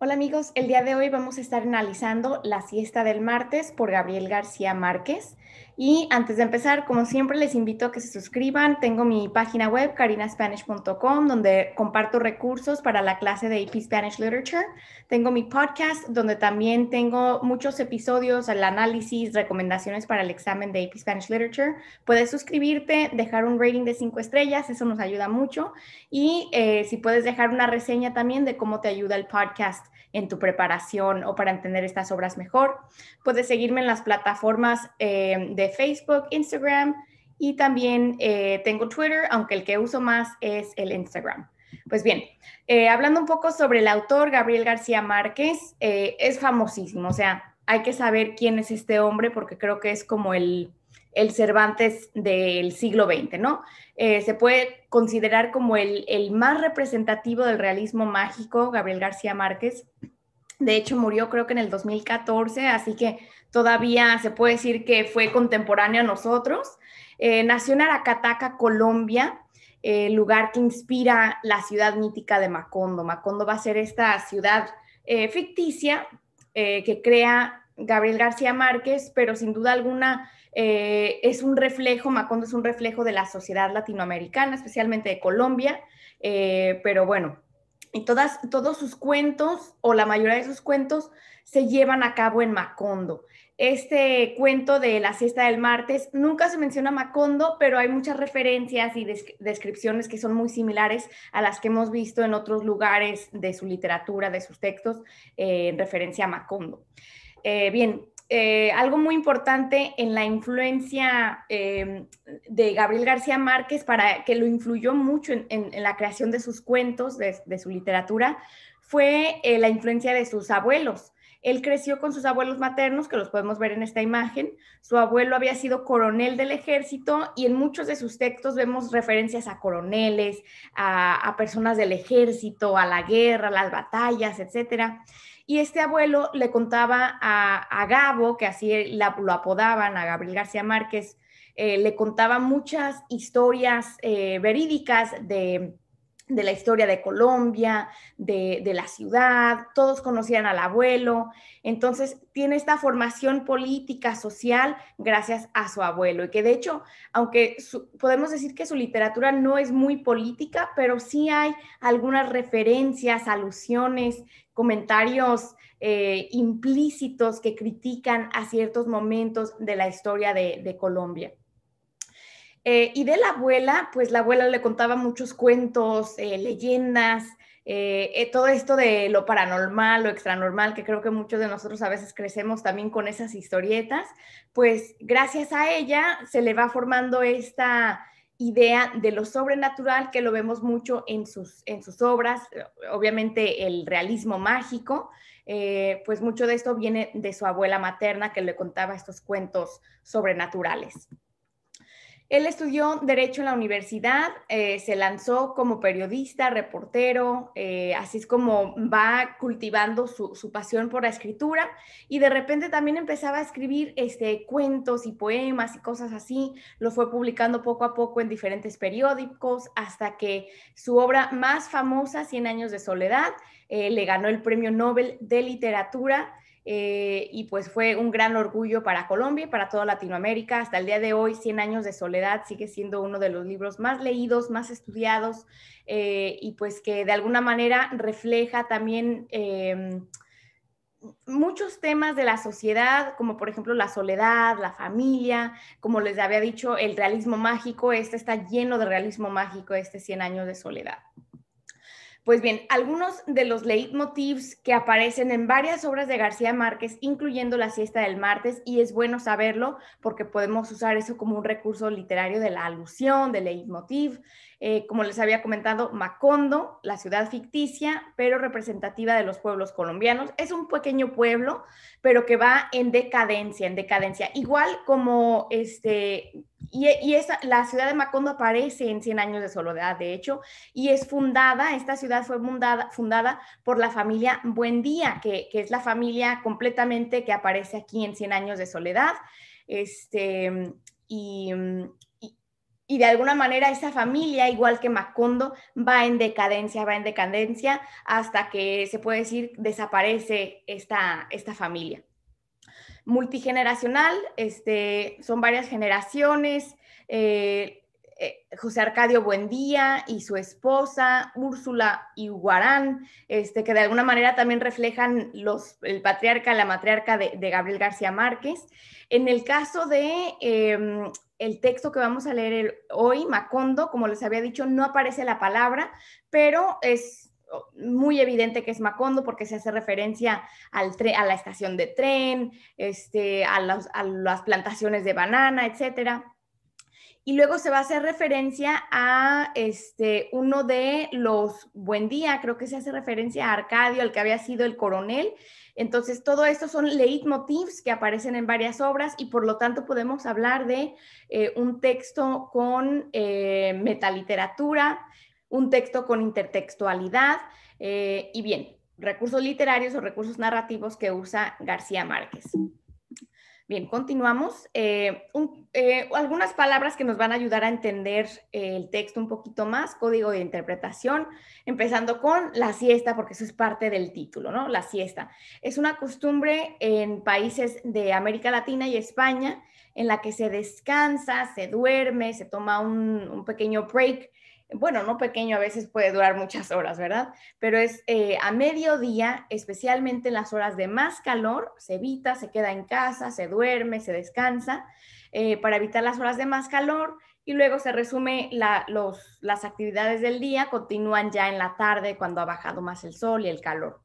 Hola amigos, el día de hoy vamos a estar analizando La siesta del martes por Gabriel García Márquez. Y antes de empezar, como siempre, les invito a que se suscriban. Tengo mi página web, carinaspanish.com, donde comparto recursos para la clase de AP Spanish Literature. Tengo mi podcast, donde también tengo muchos episodios, el análisis, recomendaciones para el examen de AP Spanish Literature. Puedes suscribirte, dejar un rating de cinco estrellas, eso nos ayuda mucho. Y eh, si puedes dejar una reseña también de cómo te ayuda el podcast en tu preparación o para entender estas obras mejor. Puedes seguirme en las plataformas eh, de Facebook, Instagram y también eh, tengo Twitter, aunque el que uso más es el Instagram. Pues bien, eh, hablando un poco sobre el autor, Gabriel García Márquez, eh, es famosísimo, o sea, hay que saber quién es este hombre porque creo que es como el, el Cervantes del siglo XX, ¿no? se puede considerar como el, el, más representativo del realismo mágico, Gabriel García Márquez, de hecho, murió creo que en el 2014, así que todavía se puede decir que fue contemporáneo a nosotros. Eh, nació en Aracataca, Colombia, el eh, lugar que inspira la ciudad mítica de Macondo. Macondo va a ser esta ciudad eh, ficticia que crea Gabriel García Márquez, pero sin duda alguna es un reflejo, Macondo es un reflejo de la sociedad latinoamericana, especialmente de Colombia, pero bueno, y todas, todos sus cuentos, o la mayoría de sus cuentos, se llevan a cabo en Macondo. Este cuento de la siesta del martes nunca se menciona Macondo, pero hay muchas referencias y descripciones que son muy similares a las que hemos visto en otros lugares de su literatura, de sus textos, eh, en referencia a Macondo. Eh, bien, eh, algo muy importante en la influencia eh, de Gabriel García Márquez, para que lo influyó mucho en, la creación de sus cuentos, de, su literatura, fue eh, la influencia de sus abuelos. Él creció con sus abuelos maternos, que los podemos ver en esta imagen. Su abuelo había sido coronel del ejército y en muchos de sus textos vemos referencias a coroneles, a, a personas del ejército, a la guerra, las batallas, etcétera. Y este abuelo le contaba a, Gabo, que así lo apodaban, a Gabriel García Márquez, eh, le contaba muchas historias eh, verídicas de de la historia de Colombia, de, la ciudad, todos conocían al abuelo, entonces tiene esta formación política, social, gracias a su abuelo, y que de hecho, aunque podemos decir que su literatura no es muy política, pero sí hay algunas referencias, alusiones, comentarios eh, implícitos que critican a ciertos momentos de la historia de Colombia. Eh, y de la abuela, pues la abuela le contaba muchos cuentos, eh, leyendas, eh, todo esto de lo paranormal, lo extranormal, que creo que muchos de nosotros a veces crecemos también con esas historietas, pues gracias a ella se le va formando esta idea de lo sobrenatural que lo vemos mucho en sus, obras, obviamente el realismo mágico, pues mucho de esto viene de su abuela materna que le contaba estos cuentos sobrenaturales. Él estudió Derecho en la universidad, eh, se lanzó como periodista, reportero, eh, así es como va cultivando su, su, pasión por la escritura y de repente también empezaba a escribir este, cuentos y poemas y cosas así. Lo fue publicando poco a poco en diferentes periódicos hasta que su obra más famosa, Cien años de soledad, eh, le ganó el Premio Nobel de Literatura eh, y pues fue un gran orgullo para Colombia y para toda Latinoamérica. Hasta el día de hoy, 100 años de soledad sigue siendo uno de los libros más leídos, más estudiados eh, y pues que de alguna manera refleja también... Em, muchos temas de la sociedad, como por ejemplo la soledad, la familia, como les había dicho, el realismo mágico, este está lleno de realismo mágico, este 100 años de soledad. Pues bien, algunos de los leitmotivs que aparecen en varias obras de García Márquez, incluyendo La siesta del martes, y es bueno saberlo porque podemos usar eso como un recurso literario de la alusión, de leitmotiv, eh, como les había comentado, Macondo, la ciudad ficticia, pero representativa de los pueblos colombianos. Es un pequeño pueblo, pero que va en decadencia, en decadencia. Igual como este, y, esa, la ciudad de Macondo aparece en 100 años de soledad, de hecho, y es fundada, esta ciudad fue fundada, por la familia Buendía, que, que es la familia completamente que aparece aquí en 100 años de soledad. Este, y y de alguna manera esa familia, igual que Macondo, va en decadencia, va en decadencia hasta que se puede decir desaparece esta, esta familia. Multigeneracional, este, son varias generaciones, eh, eh, José Arcadio Buendía y su esposa, Úrsula Iguarán, este, que de alguna manera también reflejan los, el patriarca, la matriarca de, Gabriel García Márquez. En el caso de em, el texto que vamos a leer hoy, Macondo, como les había dicho, no aparece la palabra, pero es oh, muy evidente que es Macondo porque se hace referencia al a la estación de tren, este, a, a las plantaciones de banana, etcétera y luego se va a hacer referencia a este, uno de los Buen Día, creo que se hace referencia a Arcadio, el que había sido el coronel. Entonces, todo esto son leitmotivs que aparecen en varias obras y por lo tanto podemos hablar de eh, un texto con eh, metaliteratura, un texto con intertextualidad eh, y bien, recursos literarios o recursos narrativos que usa García Márquez. Bien, continuamos. Eh, eh, algunas palabras que nos van a ayudar a entender eh, el texto un poquito más, código de interpretación, empezando con la siesta, porque eso es parte del título, ¿no? La siesta. Es una costumbre en países de América Latina y España en la que se descansa, se duerme, se toma un, un pequeño break bueno, no pequeño, a veces puede durar muchas horas, ¿verdad? Pero es eh, a mediodía, especialmente en las horas de más calor, se evita, se queda en casa, se duerme, se descansa, eh, para evitar las horas de más calor y luego se resume las actividades del día, continúan ya en la tarde cuando ha bajado más el sol y el calor.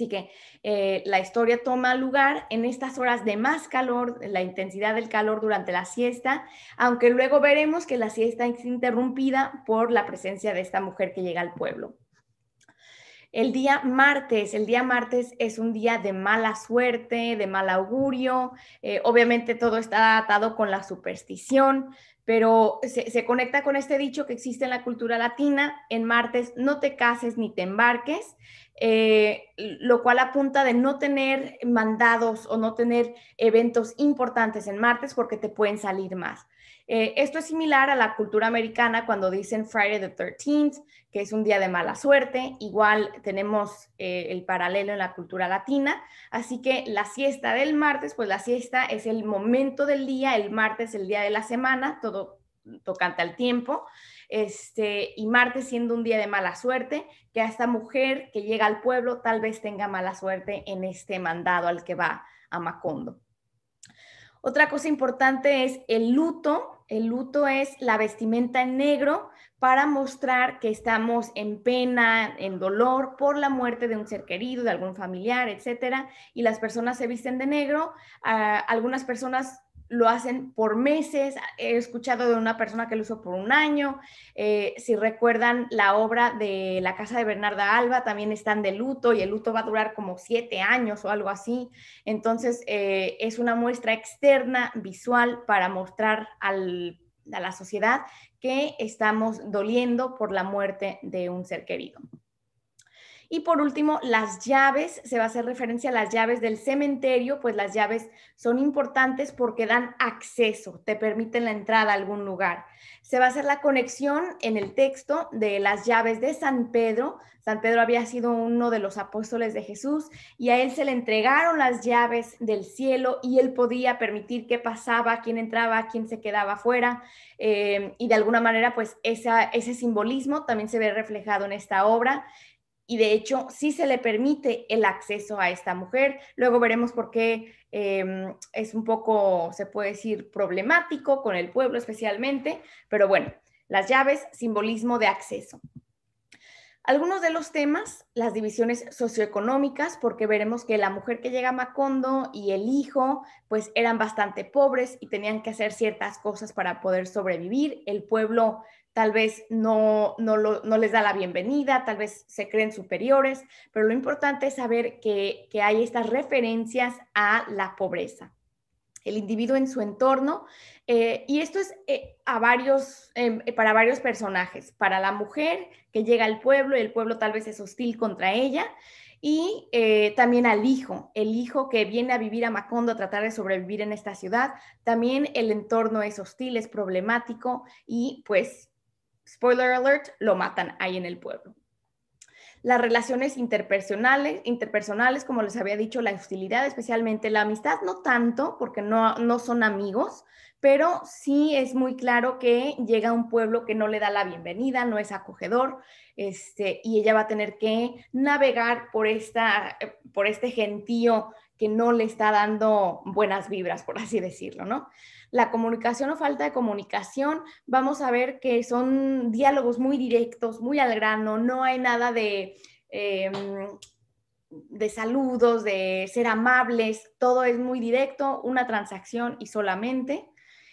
Así que eh, la historia toma lugar en estas horas de más calor, la intensidad del calor durante la siesta, aunque luego veremos que la siesta es interrumpida por la presencia de esta mujer que llega al pueblo. El día martes, el día martes es un día de mala suerte, de mal augurio, eh, obviamente todo está atado con la superstición, pero se, conecta con este dicho que existe en la cultura latina, en martes no te cases ni te embarques, eh, lo cual apunta de no tener mandados o no tener eventos importantes en martes porque te pueden salir más. Eh, esto es similar a la cultura americana cuando dicen Friday the 13th, que es un día de mala suerte. Igual tenemos eh, el paralelo en la cultura latina. Así que la siesta del martes, pues la siesta es el momento del día, el martes el día de la semana, todo tocante al tiempo. Este, y martes siendo un día de mala suerte, que a esta mujer que llega al pueblo tal vez tenga mala suerte en este mandado al que va a Macondo. Otra cosa importante es el luto, el luto es la vestimenta en negro para mostrar que estamos en pena, en dolor por la muerte de un ser querido, de algún familiar, etcétera. Y las personas se visten de negro. Ah, algunas personas lo hacen por meses. He escuchado de una persona que lo hizo por un año. Eh, si recuerdan la obra de La Casa de Bernarda Alba, también están de luto y el luto va a durar como siete años o algo así. Entonces, eh, es una muestra externa, visual, para mostrar a la sociedad que estamos doliendo por la muerte de un ser querido. Y por último, las llaves, se va a hacer referencia a las llaves del cementerio, pues las llaves son importantes porque dan acceso, te permiten la entrada a algún lugar. Se va a hacer la conexión en el texto de las llaves de San Pedro. San Pedro había sido uno de los apóstoles de Jesús y a él se le entregaron las llaves del cielo y él podía permitir qué pasaba, quién entraba, quién se quedaba fuera. Eh, y de alguna manera, pues ese simbolismo también se ve reflejado en esta obra y de hecho sí se le permite el acceso a esta mujer. Luego veremos por qué em, es un poco, se puede decir, problemático con el pueblo especialmente, pero bueno, las llaves, simbolismo de acceso. Algunos de los temas, las divisiones socioeconómicas, porque veremos que la mujer que llega a Macondo y el hijo, pues eran bastante pobres y tenían que hacer ciertas cosas para poder sobrevivir. El pueblo tal vez no, no, les da la bienvenida, tal vez se creen superiores, pero lo importante es saber que, que hay estas referencias a la pobreza el individuo en su entorno. Eh, y esto es eh, a varios, em, eh, para varios personajes, para la mujer que llega al pueblo y el pueblo tal vez es hostil contra ella, y también al hijo, el hijo que viene a vivir a Macondo a tratar de sobrevivir en esta ciudad, también el entorno es hostil, es problemático y pues Spoiler alert, lo matan ahí en el pueblo. Las relaciones interpersonales, interpersonales, como les había dicho, la hostilidad, especialmente la amistad, no tanto, porque no, no son amigos, pero sí es muy claro que llega a un pueblo que no le da la bienvenida, no es acogedor, este, y ella va a tener que navegar por, esta, por este gentío que no le está dando buenas vibras, por así decirlo, ¿no? la comunicación o falta de comunicación. Vamos a ver que son diálogos muy directos, muy al grano, no hay nada de... Em, de saludos, de ser amables, todo es muy directo, una transacción y solamente.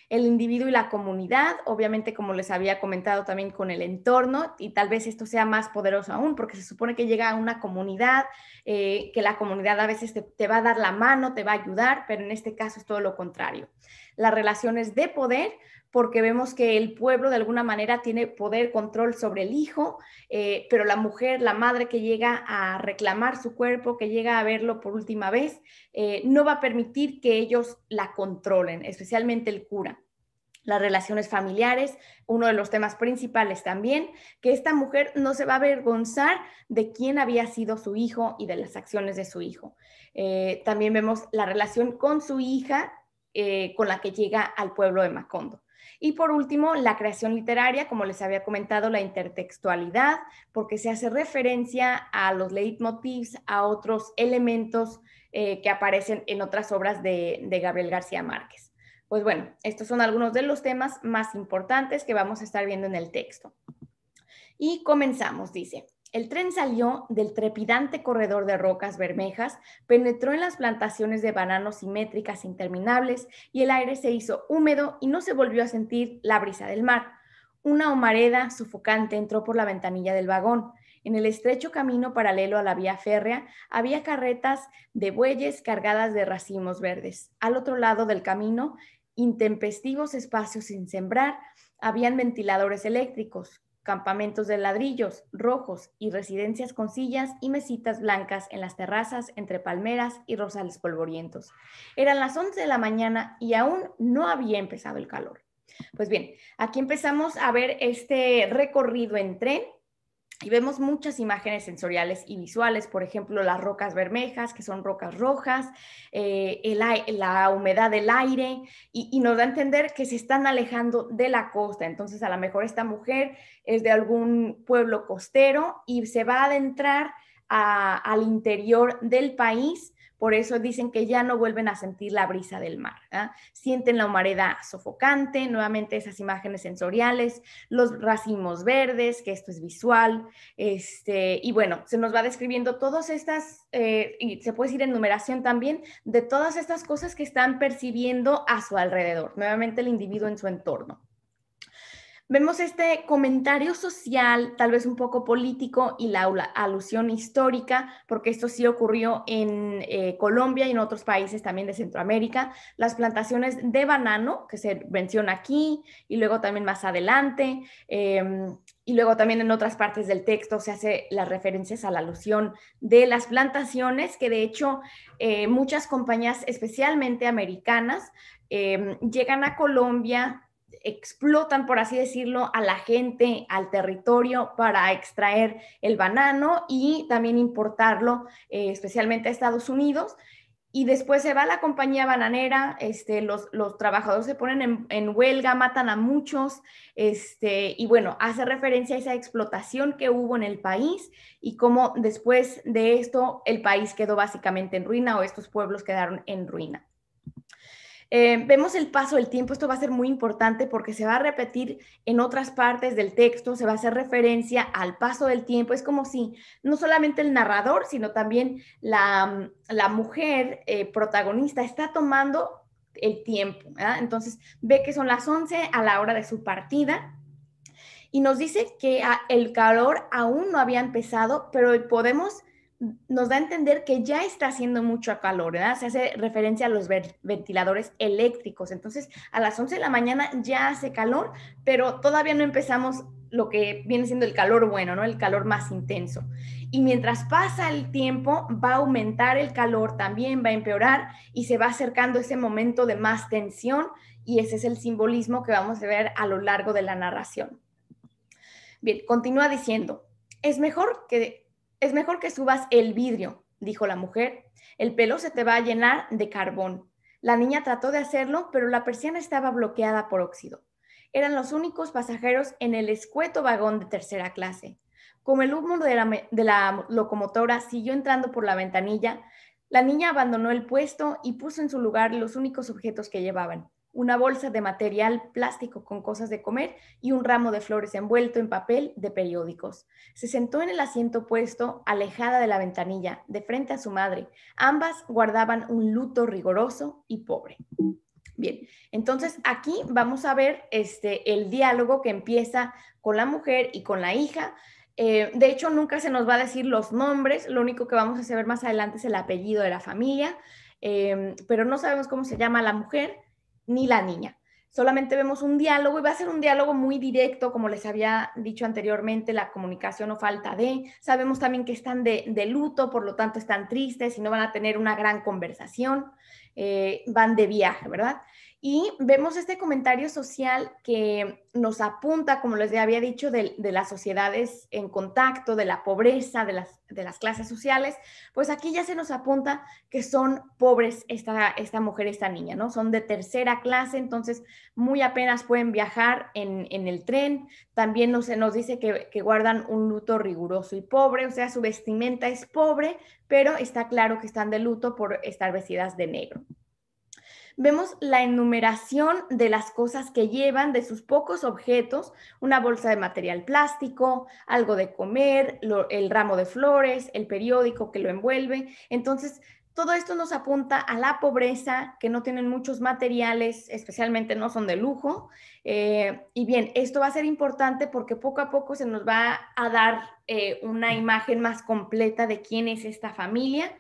El individuo y la comunidad, obviamente como les había comentado también con el entorno, y tal vez esto sea más poderoso aún, porque se supone que llega a una comunidad, eh, que la comunidad a veces te, te va a dar la mano, te va a ayudar, pero en este caso es todo lo contrario las relaciones de poder, porque vemos que el pueblo de alguna manera tiene poder, control sobre el hijo, eh, pero la mujer, la madre que llega a reclamar su cuerpo, que llega a verlo por última vez, eh, no va a permitir que ellos la controlen, especialmente el cura las relaciones familiares, uno de los temas principales también, que esta mujer no se va a avergonzar de quién había sido su hijo y de las acciones de su hijo. Eh, también vemos la relación con su hija, eh, con la que llega al pueblo de Macondo. Y por último, la creación literaria, como les había comentado, la intertextualidad, porque se hace referencia a los leitmotifs a otros elementos eh, que aparecen en otras obras de Gabriel García Márquez. Pues bueno, estos son algunos de los temas más importantes que vamos a estar viendo en el texto. Y comenzamos, dice. El tren salió del trepidante corredor de rocas bermejas, penetró en las plantaciones de bananos simétricas e interminables y el aire se hizo húmedo y no se volvió a sentir la brisa del mar. Una humareda sufocante entró por la ventanilla del vagón. En el estrecho camino paralelo a la vía férrea había carretas de bueyes cargadas de racimos verdes. Al otro lado del camino, intempestivos espacios sin sembrar, habían ventiladores eléctricos campamentos de ladrillos rojos y residencias con sillas y mesitas blancas en las terrazas entre palmeras y rosales polvorientos. Eran las 11 de la mañana y aún no había empezado el calor. Pues bien, aquí empezamos a ver este recorrido en tren y vemos muchas imágenes sensoriales y visuales, por ejemplo, las rocas bermejas, que son rocas rojas, eh, la humedad del aire, y, nos da a entender que se están alejando de la costa. Entonces, a lo mejor esta mujer es de algún pueblo costero y se va a adentrar al interior del país por eso dicen que ya no vuelven a sentir la brisa del mar. ¿ah? Sienten la humareda sofocante, nuevamente esas imágenes sensoriales, los racimos verdes, que esto es visual. Este, y bueno, se nos va describiendo todas estas, eh, y se puede decir en numeración también, de todas estas cosas que están percibiendo a su alrededor, nuevamente el individuo en su entorno. Vemos este comentario social, tal vez un poco político, y la, alusión histórica, porque esto sí ocurrió en eh, Colombia y en otros países también de Centroamérica. Las plantaciones de banano, que se menciona aquí, y luego también más adelante, em, y luego también en otras partes del texto se hace las referencias a la alusión de las plantaciones, que de hecho eh, muchas compañías, especialmente americanas, em, llegan a Colombia explotan, por así decirlo, a la gente, al territorio para extraer el banano y también importarlo eh, especialmente a Estados Unidos. Y después se va la compañía bananera, este, los, los trabajadores se ponen en, huelga, matan a muchos, este, y bueno, hace referencia a esa explotación que hubo en el país y cómo después de esto el país quedó básicamente en ruina o estos pueblos quedaron en ruina. Eh, vemos el paso del tiempo, esto va a ser muy importante porque se va a repetir en otras partes del texto, se va a hacer referencia al paso del tiempo, es como si no solamente el narrador, sino también la, mujer eh, protagonista está tomando el tiempo, entonces ve que son las 11 a la hora de su partida. Y nos dice que el calor aún no había empezado, pero podemos nos da a entender que ya está haciendo mucho calor, ¿verdad? Se hace referencia a los ventiladores eléctricos. Entonces, a las 11 de la mañana ya hace calor, pero todavía no empezamos lo que viene siendo el calor bueno, ¿no? El calor más intenso. Y mientras pasa el tiempo, va a aumentar el calor, también va a empeorar y se va acercando ese momento de más tensión y ese es el simbolismo que vamos a ver a lo largo de la narración. Bien, continúa diciendo, es mejor que es mejor que subas el vidrio, dijo la mujer. El pelo se te va a llenar de carbón. La niña trató de hacerlo, pero la persiana estaba bloqueada por óxido. Eran los únicos pasajeros en el escueto vagón de tercera clase. Como el humo de la, de la locomotora siguió entrando por la ventanilla, la niña abandonó el puesto y puso en su lugar los únicos objetos que llevaban, una bolsa de material plástico con cosas de comer y un ramo de flores envuelto en papel de periódicos. Se sentó en el asiento opuesto, alejada de la ventanilla, de frente a su madre. Ambas guardaban un luto rigoroso y pobre. Bien, entonces aquí vamos a ver este, el diálogo que empieza con la mujer y con la hija. Eh, de hecho, nunca se nos va a decir los nombres, lo único que vamos a saber más adelante es el apellido de la familia, eh, pero no sabemos cómo se llama la mujer, ni la niña. Solamente vemos un diálogo y va a ser un diálogo muy directo, como les había dicho anteriormente, la comunicación o falta de. Sabemos también que están de, luto, por lo tanto están tristes y no van a tener una gran conversación, eh, van de viaje, ¿verdad? Y vemos este comentario social que nos apunta, como les había dicho, de, las sociedades en contacto, de la pobreza, de las, clases sociales, pues aquí ya se nos apunta que son pobres esta, mujer, esta niña, ¿no? Son de tercera clase, entonces muy apenas pueden viajar en, el tren. También se nos dice que, que guardan un luto riguroso y pobre, o sea, su vestimenta es pobre, pero está claro que están de luto por estar vestidas de negro vemos la enumeración de las cosas que llevan, de sus pocos objetos, una bolsa de material plástico, algo de comer, el ramo de flores, el periódico que lo envuelve. Entonces, todo esto nos apunta a la pobreza, que no tienen muchos materiales, especialmente no son de lujo. Eh, y bien, esto va a ser importante porque poco a poco se nos va a dar eh, una imagen más completa de quién es esta familia.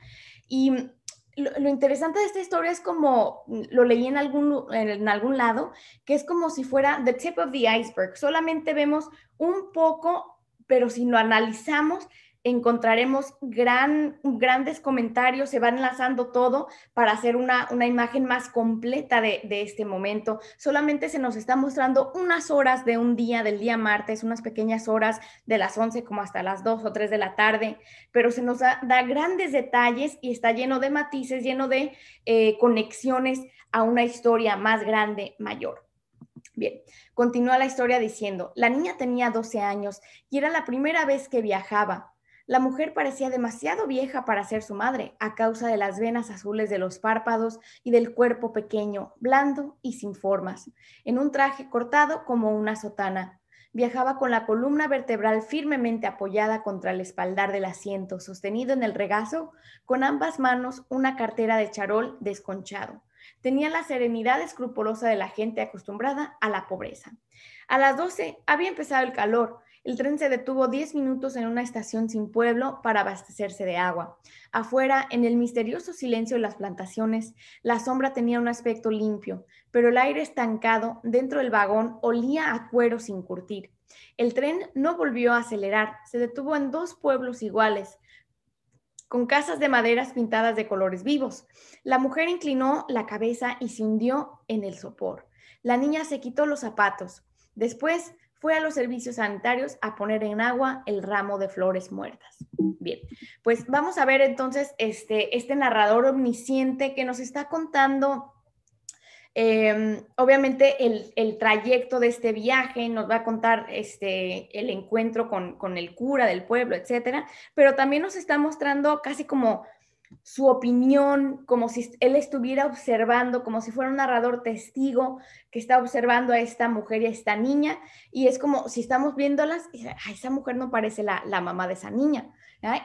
Y lo, interesante de esta historia es como, mm, lo leí en algún, en algún lado, que es como si fuera the tip of the iceberg. Solamente vemos un poco, pero si lo analizamos, encontraremos gran, grandes comentarios, se va enlazando todo para hacer una, imagen más completa de, este momento. Solamente se nos está mostrando unas horas de un día, del día martes, unas pequeñas horas de las 11 como hasta las 2 o 3 de la tarde, pero se nos da, grandes detalles y está lleno de matices, lleno de eh, conexiones a una historia más grande, mayor. Bien, continúa la historia diciendo, la niña tenía 12 años y era la primera vez que viajaba. La mujer parecía demasiado vieja para ser su madre, a causa de las venas azules de los párpados y del cuerpo pequeño, blando y sin formas, en un traje cortado como una sotana. Viajaba con la columna vertebral firmemente apoyada contra el espaldar del asiento, sostenido en el regazo, con ambas manos una cartera de charol desconchado. Tenía la serenidad escrupulosa de la gente acostumbrada a la pobreza. A las doce había empezado el calor, el tren se detuvo 10 minutos en una estación sin pueblo para abastecerse de agua. Afuera, en el misterioso silencio de las plantaciones, la sombra tenía un aspecto limpio, pero el aire estancado dentro del vagón olía a cuero sin curtir. El tren no volvió a acelerar, se detuvo en dos pueblos iguales, con casas de maderas pintadas de colores vivos. La mujer inclinó la cabeza y se hundió en el sopor. La niña se quitó los zapatos. Después fue a los servicios sanitarios a poner en agua el ramo de flores muertas. Bien, pues vamos a ver entonces este, este narrador omnisciente que nos está contando, em, obviamente, el, trayecto de este viaje, nos va a contar este, el encuentro con, con el cura del pueblo, etcétera, pero también nos está mostrando casi como su opinión, como si él estuviera observando, como si fuera un narrador testigo que está observando a esta mujer y a esta niña, y es como si estamos viéndolas, esa mujer no parece la, la mamá de esa niña,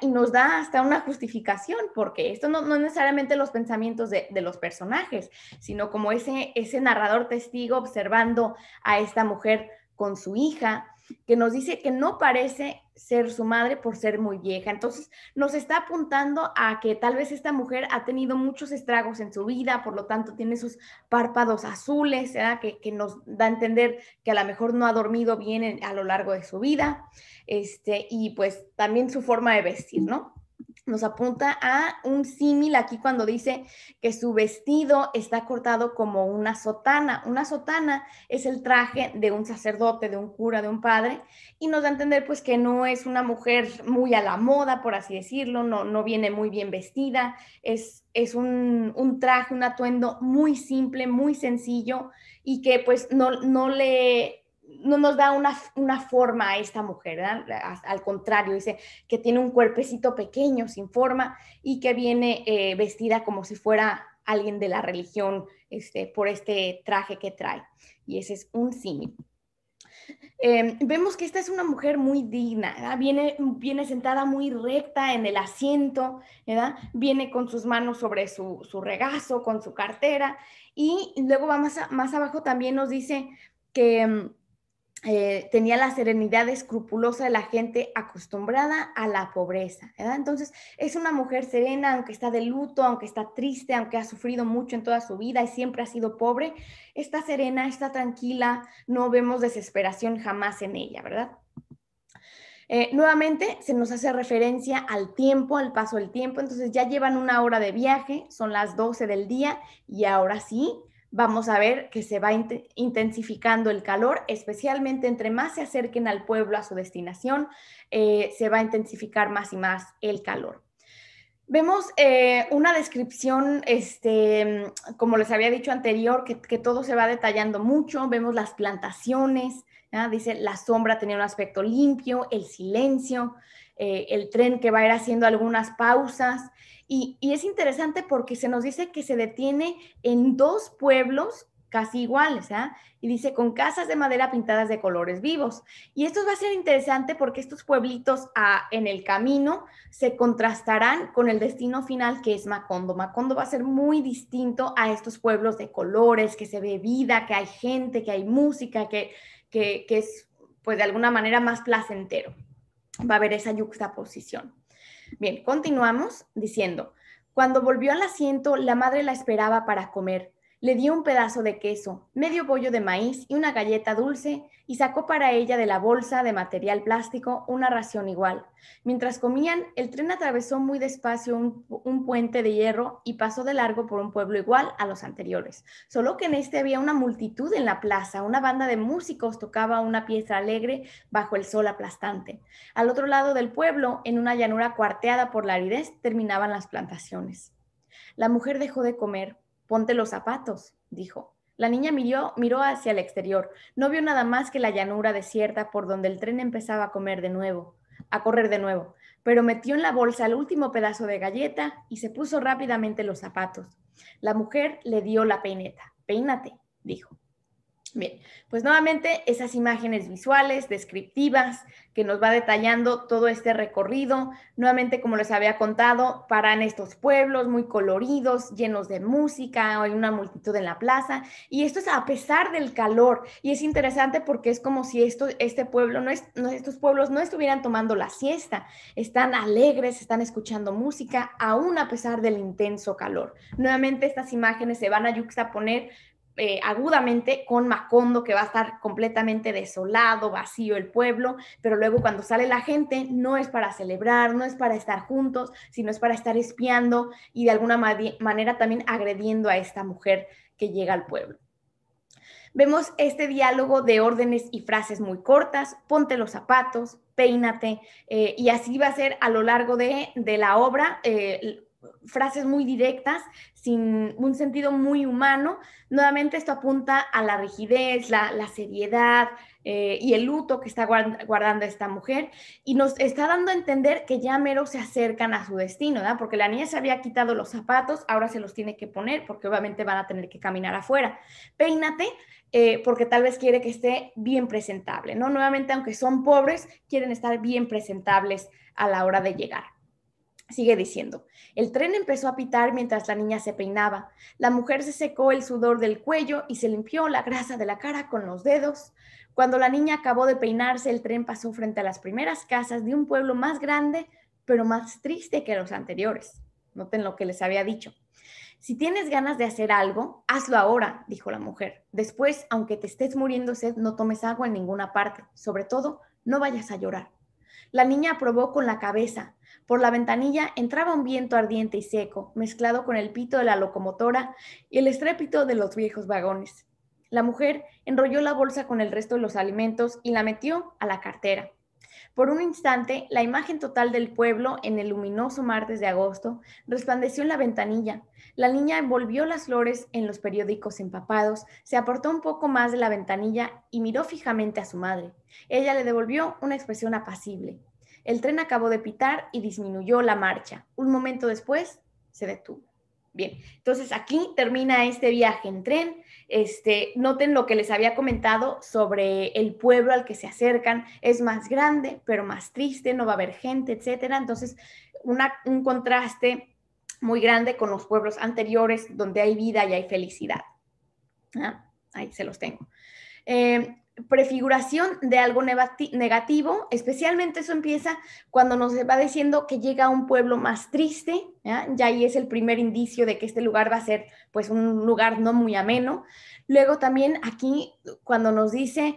y nos da hasta una justificación, porque esto no, no es necesariamente los pensamientos de, de, los personajes, sino como ese, ese narrador testigo observando a esta mujer con su hija, que nos dice que no parece ser su madre por ser muy vieja. Entonces nos está apuntando a que tal vez esta mujer ha tenido muchos estragos en su vida, por lo tanto tiene sus párpados azules, que, que, nos da a entender que a lo mejor no ha dormido bien a lo largo de su vida, este, y pues también su forma de vestir, ¿no? nos apunta a un símil aquí cuando dice que su vestido está cortado como una sotana. Una sotana es el traje de un sacerdote, de un cura, de un padre, y nos da a entender pues que no es una mujer muy a la moda, por así decirlo, no, no viene muy bien vestida, es, es un, un traje, un atuendo muy simple, muy sencillo, y que pues no, no le no nos da una, forma a esta mujer, al contrario, dice que tiene un cuerpecito pequeño, sin forma, y que viene eh, vestida como si fuera alguien de la religión este, por este traje que trae. Y ese es un símil. Em, vemos que esta es una mujer muy digna, Viene, viene sentada muy recta en el asiento, ¿verdad? viene con sus manos sobre su, regazo, con su cartera, y luego va más, más abajo también nos dice que em, eh, tenía la serenidad escrupulosa de la gente acostumbrada a la pobreza. ¿verdad? Entonces, es una mujer serena, aunque está de luto, aunque está triste, aunque ha sufrido mucho en toda su vida y siempre ha sido pobre, está serena, está tranquila, no vemos desesperación jamás en ella, ¿verdad? Eh, nuevamente se nos hace referencia al tiempo, al paso del tiempo, entonces ya llevan una hora de viaje, son las 12 del día y ahora sí, vamos a ver que se va intensificando el calor, especialmente entre más se acerquen al pueblo a su destinación, eh, se va a intensificar más y más el calor. Vemos eh, una descripción, este, como les había dicho anterior, que, todo se va detallando mucho, vemos las plantaciones, dice la sombra tenía un aspecto limpio, el silencio, eh, el tren que va a ir haciendo algunas pausas. Y, es interesante porque se nos dice que se detiene en dos pueblos casi iguales, ¿ah? Y dice, con casas de madera pintadas de colores vivos. Y esto va a ser interesante porque estos pueblitos ah, en el camino se contrastarán con el destino final que es Macondo. Macondo va a ser muy distinto a estos pueblos de colores, que se ve vida, que hay gente, que hay música, que, que es, pues, de alguna manera más placentero va a haber esa yuxtaposición. Bien, continuamos diciendo, cuando volvió al asiento, la madre la esperaba para comer. Le dio un pedazo de queso, medio bollo de maíz y una galleta dulce y sacó para ella de la bolsa de material plástico una ración igual. Mientras comían, el tren atravesó muy despacio un, puente de hierro y pasó de largo por un pueblo igual a los anteriores, solo que en este había una multitud en la plaza, una banda de músicos tocaba una pieza alegre bajo el sol aplastante. Al otro lado del pueblo, en una llanura cuarteada por la aridez, terminaban las plantaciones. La mujer dejó de comer, Ponte los zapatos, dijo. La niña miró, miró hacia el exterior. No vio nada más que la llanura desierta por donde el tren empezaba a comer de nuevo, a correr de nuevo, pero metió en la bolsa el último pedazo de galleta y se puso rápidamente los zapatos. La mujer le dio la peineta. Peínate, dijo. Bien, pues nuevamente esas imágenes visuales, descriptivas, que nos va detallando todo este recorrido. Nuevamente, como les había contado, paran estos pueblos muy coloridos, llenos de música, hay una multitud en la plaza, y esto es a pesar del calor, y es interesante porque es como si este pueblo, no, es, estos pueblos no estuvieran tomando la siesta, están alegres, están escuchando música, aún a pesar del intenso calor. Nuevamente, estas imágenes se van a yuxtaponer eh, agudamente con Macondo, que va a estar completamente desolado, vacío el pueblo, pero luego cuando sale la gente no es para celebrar, no es para estar juntos, sino es para estar espiando y de alguna manera también agrediendo a esta mujer que llega al pueblo. Vemos este diálogo de órdenes y frases muy cortas, ponte los zapatos, peínate, eh, y así va a ser a lo largo de, la obra. Eh, frases muy directas, sin un sentido muy humano. Nuevamente esto apunta a la rigidez, la, seriedad eh, y el luto que está guardando esta mujer y nos está dando a entender que ya mero se acercan a su destino, ¿verdad? porque la niña se había quitado los zapatos, ahora se los tiene que poner porque obviamente van a tener que caminar afuera. Peínate. Eh, porque tal vez quiere que esté bien presentable, ¿no? Nuevamente, aunque son pobres, quieren estar bien presentables a la hora de llegar. Sigue diciendo, el tren empezó a pitar mientras la niña se peinaba. La mujer se secó el sudor del cuello y se limpió la grasa de la cara con los dedos. Cuando la niña acabó de peinarse, el tren pasó frente a las primeras casas de un pueblo más grande, pero más triste que los anteriores. Noten lo que les había dicho. Si tienes ganas de hacer algo, hazlo ahora, dijo la mujer. Después, aunque te estés muriendo sed, no tomes agua en ninguna parte. Sobre todo, no vayas a llorar. La niña aprobó con la cabeza. Por la ventanilla entraba un viento ardiente y seco, mezclado con el pito de la locomotora y el estrépito de los viejos vagones. La mujer enrolló la bolsa con el resto de los alimentos y la metió a la cartera. Por un instante, la imagen total del pueblo en el luminoso martes de agosto resplandeció en la ventanilla. La niña envolvió las flores en los periódicos empapados, se aportó un poco más de la ventanilla y miró fijamente a su madre. Ella le devolvió una expresión apacible. El tren acabó de pitar y disminuyó la marcha. Un momento después, se detuvo. Bien, entonces aquí termina este viaje en tren. Este, noten lo que les había comentado sobre el pueblo al que se acercan, es más grande, pero más triste, no va a haber gente, etcétera. Entonces, un contraste muy grande con los pueblos anteriores donde hay vida y hay felicidad. Ah, ahí se los tengo. Eh, prefiguración de algo negativo, especialmente eso empieza cuando nos va diciendo que llega a un pueblo más triste, ¿ya? ahí es el primer indicio de que este lugar va a ser pues un lugar no muy ameno. Luego también aquí cuando nos dice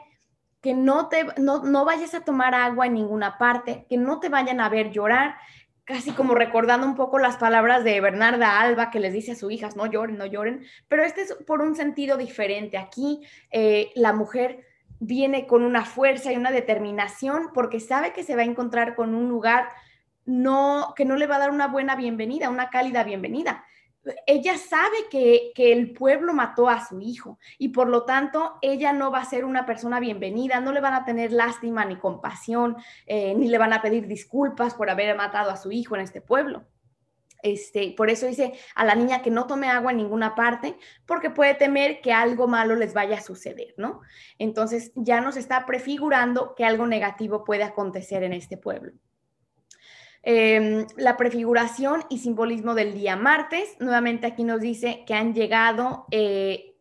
que no, te, no, vayas a tomar agua en ninguna parte, que no te vayan a ver llorar, casi como recordando un poco las palabras de Bernarda Alba que les dice a sus hijas, no lloren, no lloren, pero este es por un sentido diferente. Aquí eh, la mujer viene con una fuerza y una determinación porque sabe que se va a encontrar con un lugar no, que no le va a dar una buena bienvenida, una cálida bienvenida. Ella sabe que, el pueblo mató a su hijo y por lo tanto ella no va a ser una persona bienvenida, no le van a tener lástima ni compasión, eh, ni le van a pedir disculpas por haber matado a su hijo en este pueblo. Este, por eso dice a la niña que no tome agua en ninguna parte porque puede temer que algo malo les vaya a suceder, ¿no? Entonces ya nos está prefigurando que algo negativo puede acontecer en este pueblo. Em, la prefiguración y simbolismo del día martes, nuevamente aquí nos dice que han llegado eh,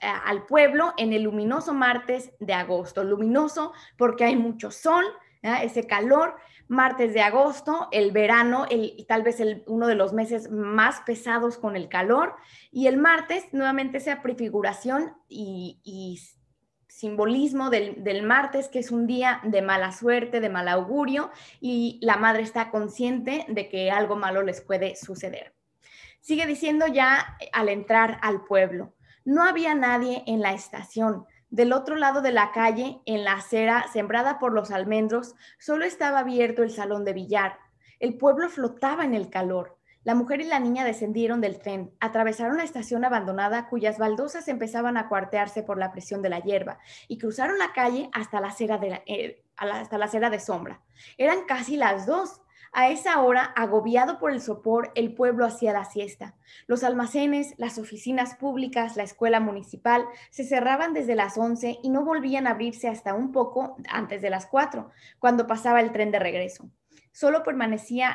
al pueblo en el luminoso martes de agosto, luminoso porque hay mucho sol, ese calor martes de agosto, el verano, el, tal vez el, uno de los meses más pesados con el calor, y el martes nuevamente esa prefiguración y, simbolismo del, del, martes, que es un día de mala suerte, de mal augurio, y la madre está consciente de que algo malo les puede suceder. Sigue diciendo ya al entrar al pueblo, no había nadie en la estación, del otro lado de la calle, en la acera sembrada por los almendros, solo estaba abierto el salón de billar. El pueblo flotaba en el calor. La mujer y la niña descendieron del tren, atravesaron la estación abandonada cuyas baldosas empezaban a cuartearse por la presión de la hierba y cruzaron la calle hasta la acera de, la, eh, hasta la acera de sombra. Eran casi las dos a esa hora, agobiado por el sopor, el pueblo hacía la siesta. Los almacenes, las oficinas públicas, la escuela municipal se cerraban desde las 11 y no volvían a abrirse hasta un poco antes de las 4, cuando pasaba el tren de regreso. Solo permanecían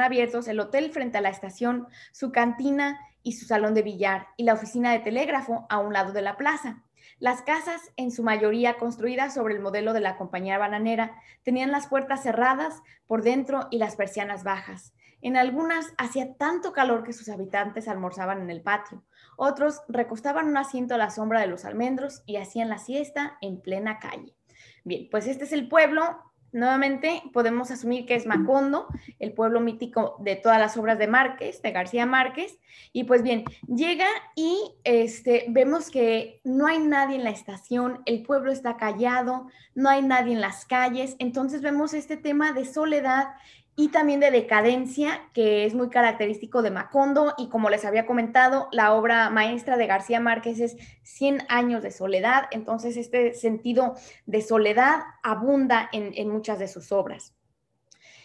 abiertos el hotel frente a la estación, su cantina y su salón de billar y la oficina de telégrafo a un lado de la plaza. Las casas, en su mayoría construidas sobre el modelo de la compañía bananera, tenían las puertas cerradas por dentro y las persianas bajas. En algunas hacía tanto calor que sus habitantes almorzaban en el patio. Otros recostaban un asiento a la sombra de los almendros y hacían la siesta en plena calle. Bien, pues este es el pueblo Nuevamente podemos asumir que es Macondo, el pueblo mítico de todas las obras de Márquez, de García Márquez. Y pues bien, llega y este, vemos que no hay nadie en la estación, el pueblo está callado, no hay nadie en las calles. Entonces vemos este tema de soledad y también de decadencia, que es muy característico de Macondo. Y como les había comentado, la obra maestra de García Márquez es 100 años de soledad, entonces este sentido de soledad abunda en, muchas de sus obras.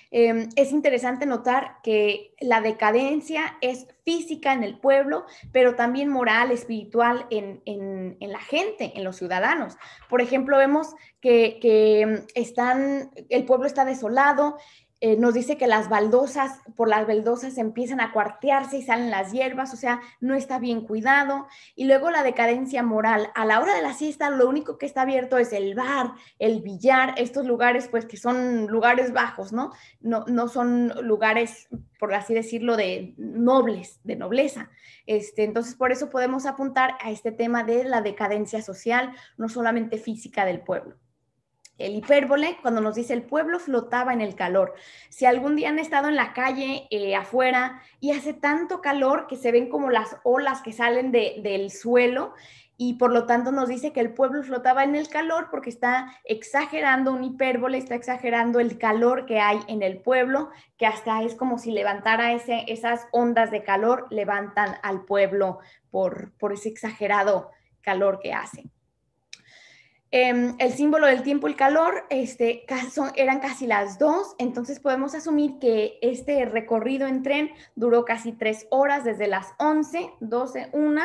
Em, es interesante notar que la decadencia es física en el pueblo, pero también moral, espiritual en, la gente, en los ciudadanos. Por ejemplo, vemos que, em, están, el pueblo está desolado eh, nos dice que las baldosas, por las baldosas empiezan a cuartearse y salen las hierbas, o sea, no está bien cuidado. Y luego la decadencia moral. A la hora de la siesta, lo único que está abierto es el bar, el billar, estos lugares, pues que son lugares bajos, ¿no? No, no son lugares, por así decirlo, de nobles, de nobleza. Este, entonces, por eso podemos apuntar a este tema de la decadencia social, no solamente física del pueblo. El hipérbole, cuando nos dice el pueblo flotaba en el calor. Si algún día han estado en la calle, eh, afuera, y hace tanto calor que se ven como las olas que salen del suelo, y por lo tanto nos dice que el pueblo flotaba en el calor porque está exagerando un hipérbole, está exagerando el calor que hay en el pueblo, que hasta es como si levantara ese, esas ondas de calor, levantan al pueblo por, por ese exagerado calor que hace. Em, el símbolo del tiempo, el calor, este, eran casi las dos, entonces podemos asumir que este recorrido en tren duró casi tres horas, desde las 11, 12, 1,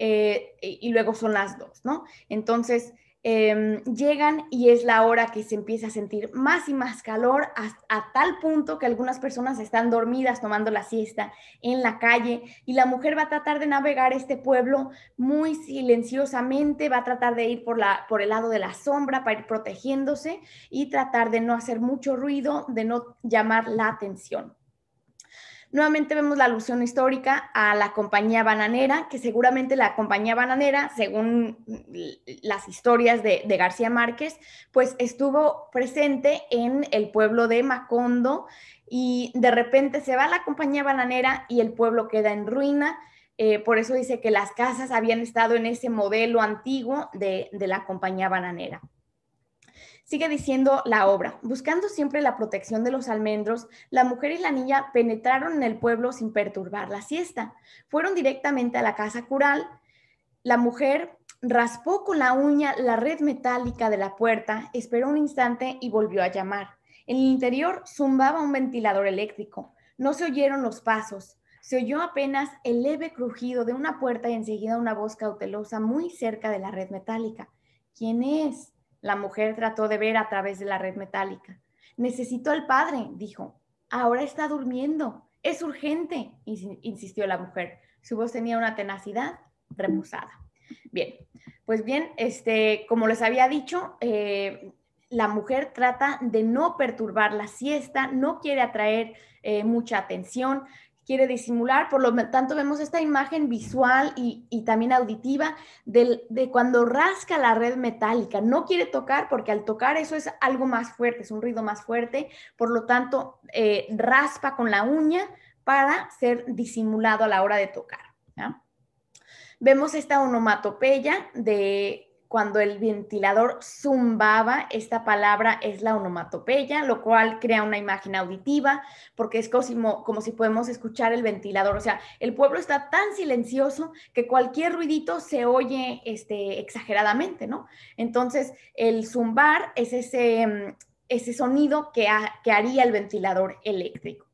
y luego son las dos, ¿no? Entonces, Em, llegan y es la hora que se empieza a sentir más y más calor a, tal punto que algunas personas están dormidas tomando la siesta en la calle y la mujer va a tratar de navegar este pueblo muy silenciosamente, va a tratar de ir por, la, por el lado de la sombra para ir protegiéndose y tratar de no hacer mucho ruido, de no llamar la atención. Nuevamente vemos la alusión histórica a la compañía bananera, que seguramente la compañía bananera, según las historias de, García Márquez, pues estuvo presente en el pueblo de Macondo y de repente se va la compañía bananera y el pueblo queda en ruina. Eh, por eso dice que las casas habían estado en ese modelo antiguo de la compañía bananera. Sigue diciendo la obra, buscando siempre la protección de los almendros, la mujer y la niña penetraron en el pueblo sin perturbar la siesta. Fueron directamente a la casa cural. La mujer raspó con la uña la red metálica de la puerta, esperó un instante y volvió a llamar. En el interior zumbaba un ventilador eléctrico. No se oyeron los pasos. Se oyó apenas el leve crujido de una puerta y enseguida una voz cautelosa muy cerca de la red metálica. ¿Quién es? La mujer trató de ver a través de la red metálica. Necesito al padre, dijo. Ahora está durmiendo. Es urgente, insistió la mujer. Su voz tenía una tenacidad reposada. Bien, pues bien, este, como les había dicho, eh, la mujer trata de no perturbar la siesta, no quiere atraer eh, mucha atención, quiere disimular, por lo tanto vemos esta imagen visual y, también auditiva de cuando rasca la red metálica. No quiere tocar porque al tocar eso es algo más fuerte, es un ruido más fuerte, por lo tanto eh, raspa con la uña para ser disimulado a la hora de tocar. Vemos esta onomatopeya de cuando el ventilador zumbaba, esta palabra es la onomatopeya, lo cual crea una imagen auditiva, porque es como, si podemos escuchar el ventilador. O sea, el pueblo está tan silencioso que cualquier ruidito se oye este, exageradamente, ¿no? Entonces, el zumbar es ese, mm, ese sonido que haría el ventilador eléctrico.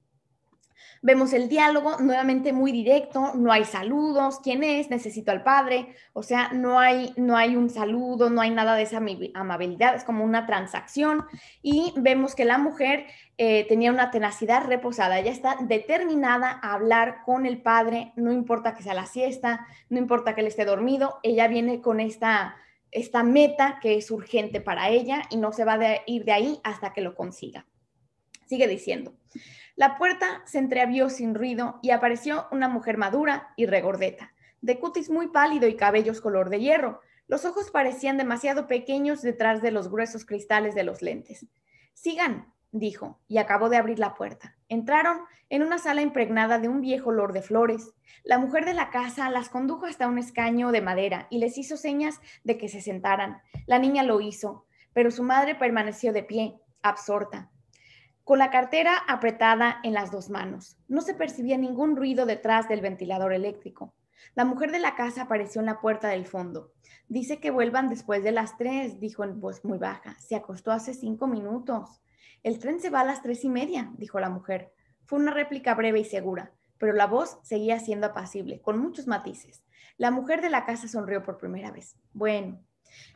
Vemos el diálogo nuevamente muy directo, no hay saludos, ¿quién es? Necesito al padre, o sea, no hay, no hay un saludo, no hay nada de esa amabilidad, es como una transacción y vemos que la mujer eh, tenía una tenacidad reposada, ella está determinada a hablar con el padre, no importa que sea la siesta, no importa que él esté dormido, ella viene con esta esta meta que es urgente para ella y no se va a ir de ahí hasta que lo consiga. Sigue diciendo, la puerta se entreabrió sin ruido y apareció una mujer madura y regordeta, de cutis muy pálido y cabellos color de hierro. Los ojos parecían demasiado pequeños detrás de los gruesos cristales de los lentes. Sigan, dijo, y acabó de abrir la puerta. Entraron en una sala impregnada de un viejo olor de flores. La mujer de la casa las condujo hasta un escaño de madera y les hizo señas de que se sentaran. La niña lo hizo, pero su madre permaneció de pie, absorta con la cartera apretada en las dos manos. No se percibía ningún ruido detrás del ventilador eléctrico. La mujer de la casa apareció en la puerta del fondo. Dice que vuelvan después de las tres, dijo en voz muy baja. Se acostó hace cinco minutos. El tren se va a las tres y media, dijo la mujer. Fue una réplica breve y segura, pero la voz seguía siendo apacible, con muchos matices. La mujer de la casa sonrió por primera vez. Bueno,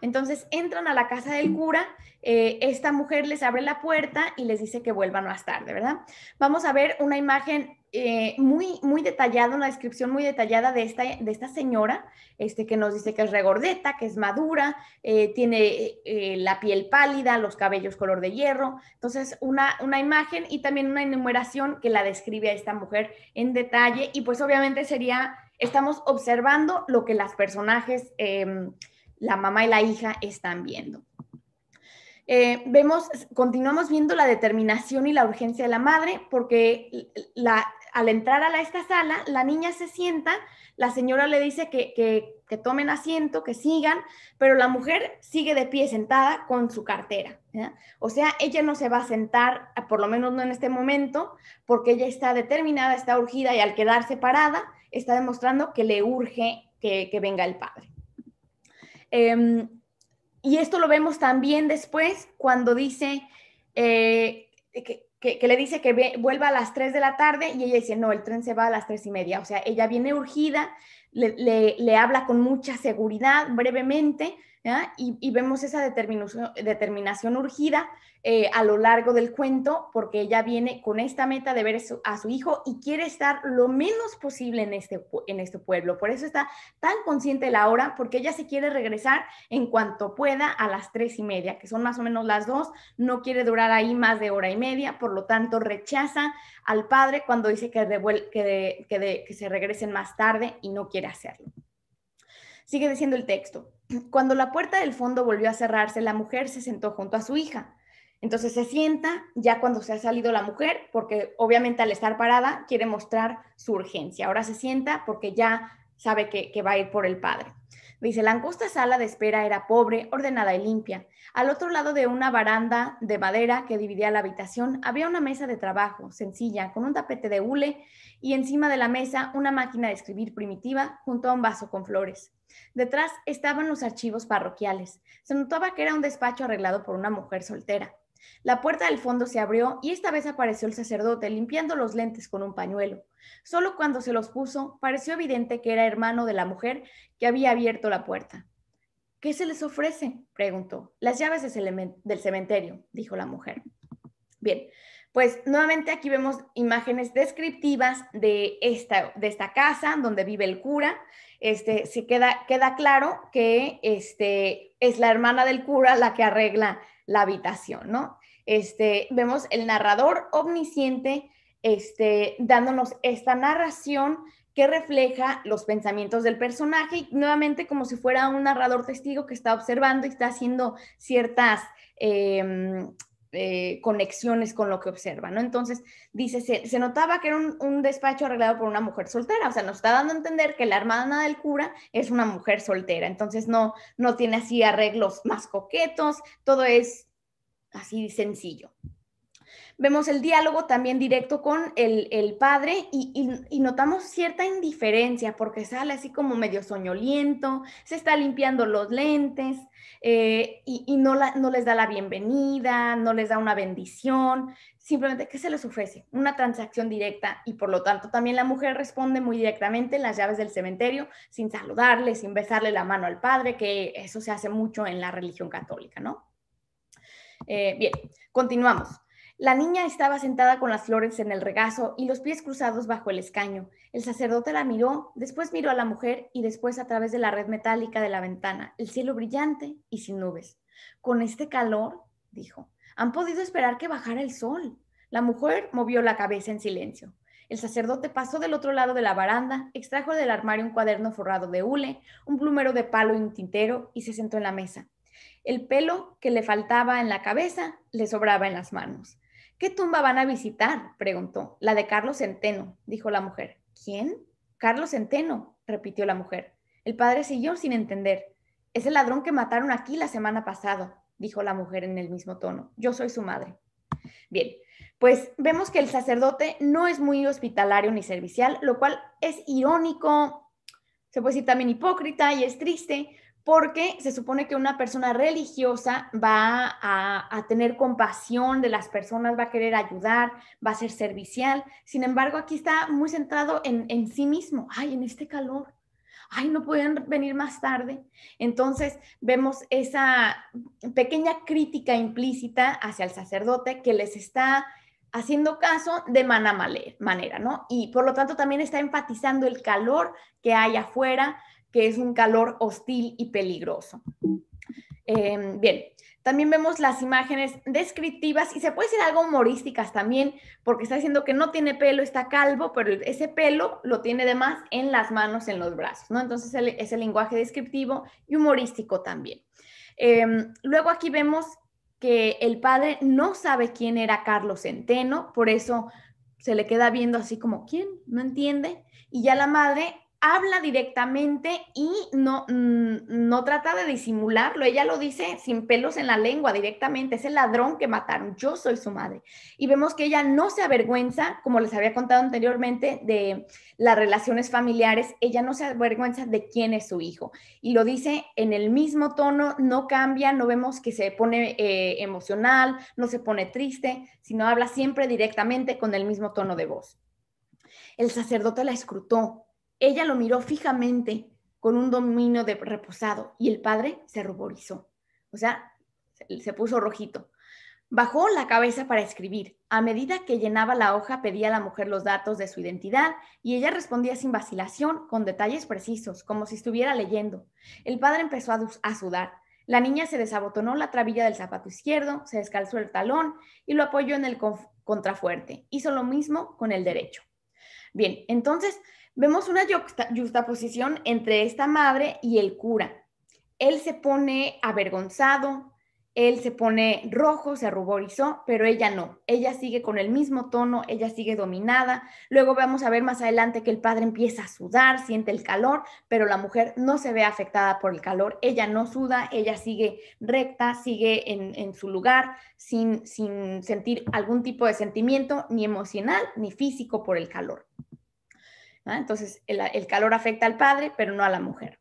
entonces entran a la casa del cura, eh, esta mujer les abre la puerta y les dice que vuelvan más tarde, ¿verdad? Vamos a ver una imagen eh, muy, muy detallada, una descripción muy detallada de esta, de esta señora, este, que nos dice que es regordeta, que es madura, eh, tiene la piel pálida, los cabellos color de hierro. Entonces, una, una imagen y también una enumeración que la describe a esta mujer en detalle y pues obviamente sería, estamos observando lo que las personajes em, la mamá y la hija están viendo. Eh, vemos, continuamos viendo la determinación y la urgencia de la madre, porque al entrar a la, esta sala, la niña se sienta, la señora le dice que, tomen asiento, que sigan, pero la mujer sigue de pie sentada con su cartera. O sea, ella no se va a sentar, por lo menos no en este momento, porque ella está determinada, está urgida y al quedarse parada, está demostrando que le urge que venga el padre. Em, y esto lo vemos también después cuando dice eh, que, le dice que vuelva a las 3 de la tarde y ella dice, no, el tren se va a las 3 y media. O sea, ella viene urgida, le, habla con mucha seguridad brevemente y, vemos esa determinación urgida eh, a lo largo del cuento, porque ella viene con esta meta de ver a su hijo y quiere estar lo menos posible en este, en este pueblo. Por eso está tan consciente de la hora, porque ella se quiere regresar en cuanto pueda a las tres y media, que son más o menos las dos, no quiere durar ahí más de hora y media, por lo tanto rechaza al padre cuando dice que, que se regresen más tarde y no quiere hacerlo. Sigue diciendo el texto. Cuando la puerta del fondo volvió a cerrarse, la mujer se sentó junto a su hija. Entonces se sienta ya cuando se ha salido la mujer, porque obviamente al estar parada quiere mostrar su urgencia. Ahora se sienta porque ya sabe que, va a ir por el padre. Dice, la angosta sala de espera era pobre, ordenada y limpia. Al otro lado de una baranda de madera que dividía la habitación había una mesa de trabajo, sencilla, con un tapete de hule y encima de la mesa una máquina de escribir primitiva junto a un vaso con flores. Detrás estaban los archivos parroquiales. Se notaba que era un despacho arreglado por una mujer soltera. La puerta del fondo se abrió y esta vez apareció el sacerdote limpiando los lentes con un pañuelo. Solo cuando se los puso, pareció evidente que era hermano de la mujer que había abierto la puerta. ¿Qué se les ofrece? preguntó. Las llaves del cementerio, dijo la mujer. Bien, pues nuevamente aquí vemos imágenes descriptivas de esta, de esta casa donde vive el cura. Este, se queda, queda claro que este, es la hermana del cura la que arregla la habitación, ¿no? Este, vemos el narrador omnisciente este, dándonos esta narración que refleja los pensamientos del personaje, y nuevamente como si fuera un narrador testigo que está observando y está haciendo ciertas eh, eh, conexiones con lo que observa, ¿no? Entonces, dice, se, notaba que era un, despacho arreglado por una mujer soltera, o sea, nos está dando a entender que la hermana del cura es una mujer soltera, entonces no, no tiene así arreglos más coquetos, todo es así sencillo. Vemos el diálogo también directo con el, padre y, notamos cierta indiferencia porque sale así como medio soñoliento, se está limpiando los lentes eh, y, no, les da la bienvenida, no les da una bendición, simplemente ¿qué se les ofrece? Una transacción directa y por lo tanto también la mujer responde muy directamente en las llaves del cementerio sin saludarle, sin besarle la mano al padre, que eso se hace mucho en la religión católica, ¿no? Eh, bien, continuamos. La niña estaba sentada con las flores en el regazo y los pies cruzados bajo el escaño. El sacerdote la miró, después miró a la mujer y después a través de la red metálica de la ventana, el cielo brillante y sin nubes. Con este calor, dijo, han podido esperar que bajara el sol. La mujer movió la cabeza en silencio. El sacerdote pasó del otro lado de la baranda, extrajo del armario un cuaderno forrado de hule, un plumero de palo y un tintero y se sentó en la mesa. El pelo que le faltaba en la cabeza le sobraba en las manos. ¿Qué tumba van a visitar? preguntó. La de Carlos Centeno, dijo la mujer. ¿Quién? Carlos Centeno, repitió la mujer. El padre siguió sin entender. Es el ladrón que mataron aquí la semana pasada, dijo la mujer en el mismo tono. Yo soy su madre. Bien, pues vemos que el sacerdote no es muy hospitalario ni servicial, lo cual es irónico, se puede decir también hipócrita y es triste, porque se supone que una persona religiosa va a, tener compasión de las personas, va a querer ayudar, va a ser servicial. Sin embargo, aquí está muy centrado en, sí mismo. Ay, en este calor. Ay, no pueden venir más tarde. Entonces vemos esa pequeña crítica implícita hacia el sacerdote que les está haciendo caso de manera, ¿no? Y por lo tanto también está enfatizando el calor que hay afuera, que es un calor hostil y peligroso. Em, bien, también vemos las imágenes descriptivas y se puede decir algo humorísticas también, porque está diciendo que no tiene pelo, está calvo, pero ese pelo lo tiene además en las manos, en los brazos, ¿no? Entonces es el lenguaje descriptivo y humorístico también. Em, luego aquí vemos que el padre no sabe quién era Carlos Centeno, por eso se le queda viendo así como, ¿quién? No entiende. Y ya la madre habla directamente y no, mm, no trata de disimularlo. Ella lo dice sin pelos en la lengua directamente. Es el ladrón que mataron. Yo soy su madre. Y vemos que ella no se avergüenza, como les había contado anteriormente, de las relaciones familiares. Ella no se avergüenza de quién es su hijo. Y lo dice en el mismo tono, no cambia, no vemos que se pone eh, emocional, no se pone triste, sino habla siempre directamente con el mismo tono de voz. El sacerdote la escrutó, ella lo miró fijamente con un dominio de reposado y el padre se ruborizó, o sea, se puso rojito. Bajó la cabeza para escribir. A medida que llenaba la hoja pedía a la mujer los datos de su identidad y ella respondía sin vacilación, con detalles precisos, como si estuviera leyendo. El padre empezó a, sudar. La niña se desabotonó la trabilla del zapato izquierdo, se descalzó el talón y lo apoyó en el contrafuerte. Hizo lo mismo con el derecho. Bien, entonces Vemos una juxtaposición entre esta madre y el cura. Él se pone avergonzado, él se pone rojo, se ruborizó, pero ella no. Ella sigue con el mismo tono, ella sigue dominada. Luego vamos a ver más adelante que el padre empieza a sudar, siente el calor, pero la mujer no se ve afectada por el calor. Ella no suda, ella sigue recta, sigue en, en su lugar, sin, sin sentir algún tipo de sentimiento, ni emocional, ni físico por el calor. Entonces, el, el, calor afecta al padre, pero no a la mujer.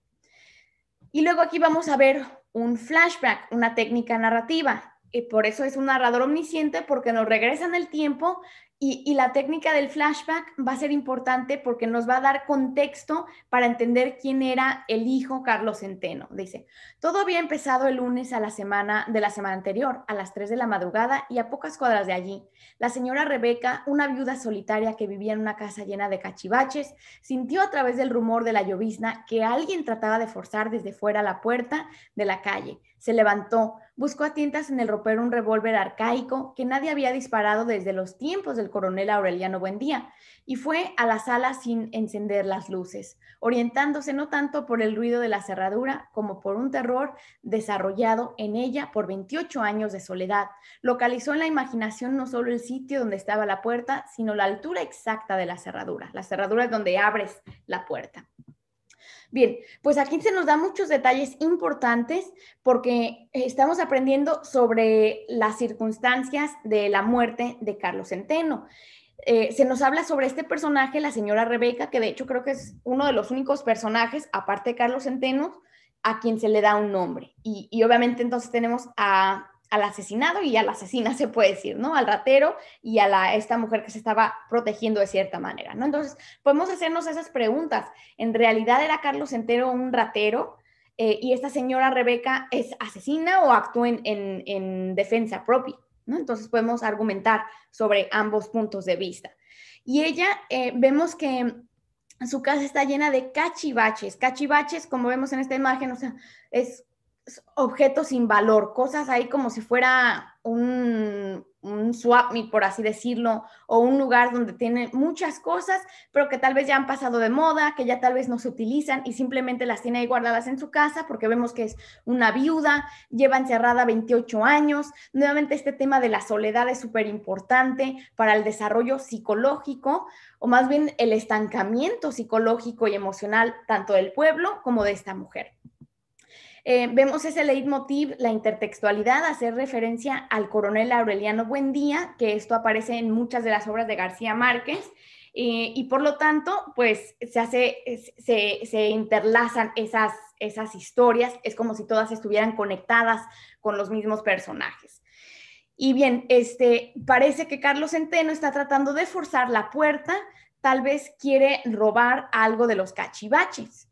Y luego aquí vamos a ver un flashback, una técnica narrativa. Y por eso es un narrador omnisciente, porque nos regresa en el tiempo y, la técnica del flashback va a ser importante porque nos va a dar contexto para entender quién era el hijo Carlos Centeno. Dice, todo había empezado el lunes a la semana de la semana anterior, a las 3 de la madrugada y a pocas cuadras de allí. La señora Rebeca, una viuda solitaria que vivía en una casa llena de cachivaches, sintió a través del rumor de la llovizna que alguien trataba de forzar desde fuera la puerta de la calle. Se levantó, buscó a tientas en el ropero un revólver arcaico que nadie había disparado desde los tiempos del coronel Aureliano Buendía y fue a la sala sin encender las luces, orientándose no tanto por el ruido de la cerradura como por un terror desarrollado en ella por 28 años de soledad. Localizó en la imaginación no solo el sitio donde estaba la puerta, sino la altura exacta de la cerradura. La cerradura es donde abres la puerta. Bien, pues aquí se nos da muchos detalles importantes porque estamos aprendiendo sobre las circunstancias de la muerte de Carlos Centeno. Eh, se nos habla sobre este personaje, la señora Rebeca, que de hecho creo que es uno de los únicos personajes, aparte de Carlos Centeno, a quien se le da un nombre. y obviamente entonces tenemos a al asesinado y a la asesina, se puede decir, ¿no? Al ratero y a la, esta mujer que se estaba protegiendo de cierta manera, ¿no? Entonces, podemos hacernos esas preguntas. ¿En realidad era Carlos Entero un ratero? Eh, y esta señora Rebeca es asesina o actúa en, defensa propia, ¿no? Entonces, podemos argumentar sobre ambos puntos de vista. Y ella, eh, vemos que su casa está llena de cachivaches. Cachivaches, como vemos en esta imagen, o sea, es objetos sin valor, cosas ahí como si fuera un, swap por así decirlo, o un lugar donde tiene muchas cosas, pero que tal vez ya han pasado de moda, que ya tal vez no se utilizan y simplemente las tiene ahí guardadas en su casa porque vemos que es una viuda, lleva encerrada 28 años. Nuevamente este tema de la soledad es súper importante para el desarrollo psicológico o más bien el estancamiento psicológico y emocional tanto del pueblo como de esta mujer. Eh, vemos ese leitmotiv, la intertextualidad, hacer referencia al coronel Aureliano Buendía, que esto aparece en muchas de las obras de García Márquez, eh, y por lo tanto, pues se, hace, se, interlazan esas, esas historias, es como si todas estuvieran conectadas con los mismos personajes. Y bien, este, parece que Carlos Centeno está tratando de forzar la puerta, tal vez quiere robar algo de los cachivaches.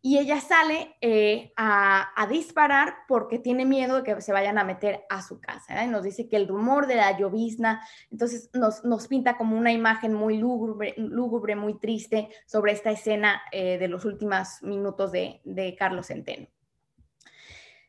Y ella sale eh, a, disparar porque tiene miedo de que se vayan a meter a su casa. ¿eh? nos dice que el rumor de la llovizna, entonces nos, pinta como una imagen muy lúgubre, muy triste sobre esta escena eh, de los últimos minutos de, de Carlos Centeno.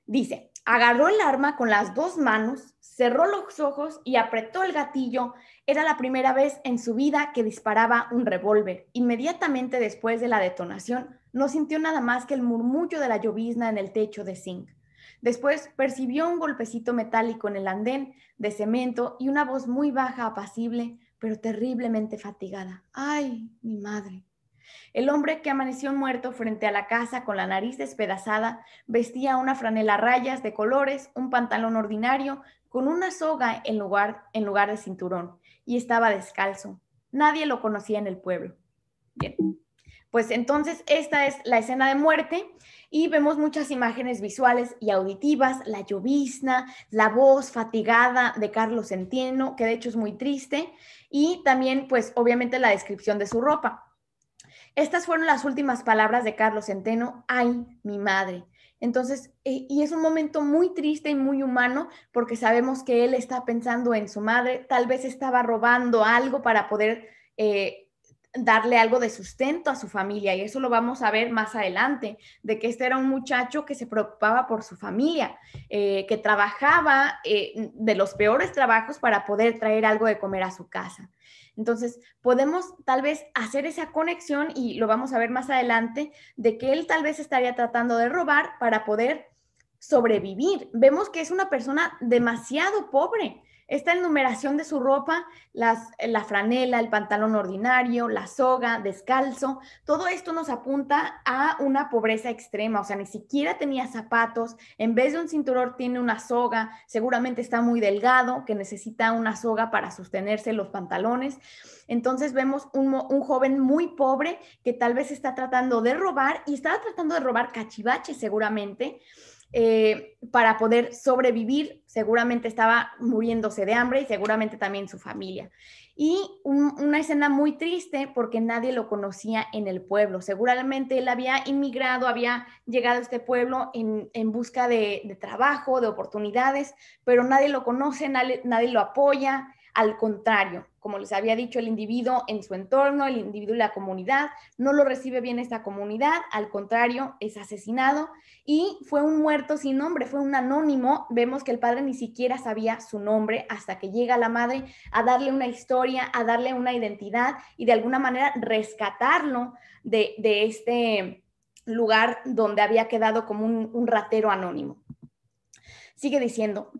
Dice, agarró el arma con las dos manos cerró los ojos y apretó el gatillo. Era la primera vez en su vida que disparaba un revólver. Inmediatamente después de la detonación, no sintió nada más que el murmullo de la llovizna en el techo de zinc. Después percibió un golpecito metálico en el andén de cemento y una voz muy baja, apacible, pero terriblemente fatigada. ¡Ay, mi madre! El hombre que amaneció muerto frente a la casa con la nariz despedazada vestía una franela a rayas de colores, un pantalón ordinario con una soga en lugar, de cinturón y estaba descalzo. Nadie lo conocía en el pueblo. Bien, pues entonces esta es la escena de muerte y vemos muchas imágenes visuales y auditivas, la llovizna, la voz fatigada de Carlos Centeno, que de hecho es muy triste, y también pues obviamente la descripción de su ropa. Estas fueron las últimas palabras de Carlos Centeno, ay, mi madre, entonces, eh, y es un momento muy triste y muy humano porque sabemos que él está pensando en su madre, tal vez estaba robando algo para poder eh, darle algo de sustento a su familia y eso lo vamos a ver más adelante, de que este era un muchacho que se preocupaba por su familia, eh, que trabajaba eh, de los peores trabajos para poder traer algo de comer a su casa. Entonces, podemos tal vez hacer esa conexión y lo vamos a ver más adelante, de que él tal vez estaría tratando de robar para poder sobrevivir. Vemos que es una persona demasiado pobre, esta enumeración de su ropa, la franela, el pantalón ordinario, la soga, descalzo, todo esto nos apunta a una pobreza extrema, o sea, ni siquiera tenía zapatos, en vez de un cinturón tiene una soga, seguramente está muy delgado, que necesita una soga para sostenerse los pantalones. Entonces vemos un, un joven muy pobre que tal vez está tratando de robar y estaba tratando de robar cachivache seguramente. Eh, para poder sobrevivir. Seguramente estaba muriéndose de hambre y seguramente también su familia. Y una escena muy triste porque nadie lo conocía en el pueblo. Seguramente él había inmigrado, había llegado a este pueblo en, en busca de, trabajo, de oportunidades, pero nadie lo conoce, nadie lo apoya. Al contrario, como les había dicho, el individuo en su entorno, el individuo en la comunidad, no lo recibe bien esta comunidad, al contrario, es asesinado y fue un muerto sin nombre, fue un anónimo. Vemos que el padre ni siquiera sabía su nombre hasta que llega la madre a darle una historia, a darle una identidad y de alguna manera rescatarlo de, este lugar donde había quedado como un ratero anónimo. Sigue diciendo,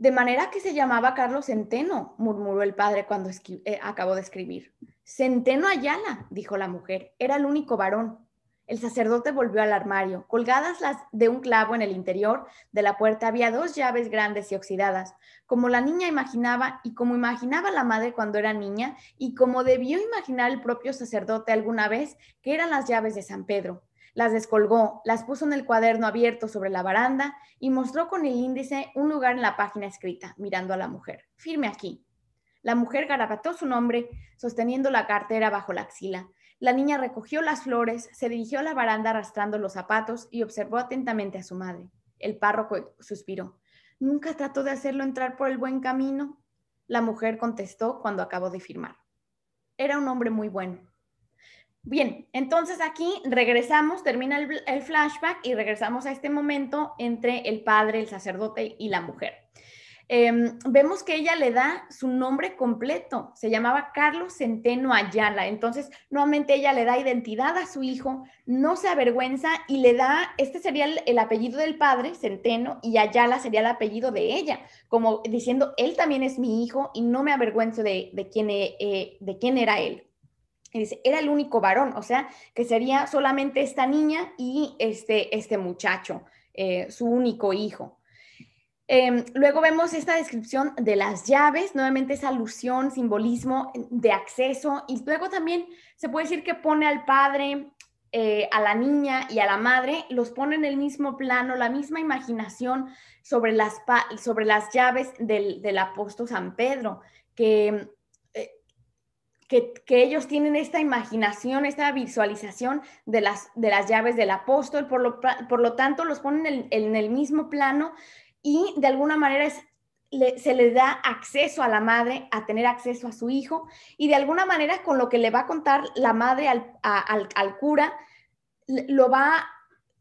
de manera que se llamaba Carlos Centeno, murmuró el padre cuando eh, acabó de escribir. Centeno Ayala, dijo la mujer, era el único varón. El sacerdote volvió al armario. Colgadas las de un clavo en el interior de la puerta había dos llaves grandes y oxidadas, como la niña imaginaba y como imaginaba la madre cuando era niña y como debió imaginar el propio sacerdote alguna vez que eran las llaves de San Pedro. Las descolgó, las puso en el cuaderno abierto sobre la baranda y mostró con el índice un lugar en la página escrita, mirando a la mujer. Firme aquí. La mujer garabató su nombre, sosteniendo la cartera bajo la axila. La niña recogió las flores, se dirigió a la baranda arrastrando los zapatos y observó atentamente a su madre. El párroco suspiró. ¿Nunca trató de hacerlo entrar por el buen camino? La mujer contestó cuando acabó de firmar. Era un hombre muy bueno, Bien, entonces aquí regresamos, termina el, flashback y regresamos a este momento entre el padre, el sacerdote y la mujer. Em, vemos que ella le da su nombre completo, se llamaba Carlos Centeno Ayala, entonces nuevamente ella le da identidad a su hijo, no se avergüenza y le da, este sería el, apellido del padre, Centeno, y Ayala sería el apellido de ella, como diciendo, él también es mi hijo y no me avergüenzo de, quién, e, eh, de quién era él era el único varón, o sea, que sería solamente esta niña y este, este muchacho, eh, su único hijo. Em, luego vemos esta descripción de las llaves, nuevamente esa alusión, simbolismo de acceso, y luego también se puede decir que pone al padre, eh, a la niña y a la madre, los pone en el mismo plano, la misma imaginación sobre las, sobre las llaves del, del apóstol San Pedro, que que, ellos tienen esta imaginación, esta visualización de las, de las llaves del apóstol, por lo, tanto los ponen en, el mismo plano y de alguna manera se le da acceso a la madre a tener acceso a su hijo y de alguna manera con lo que le va a contar la madre al, cura, lo va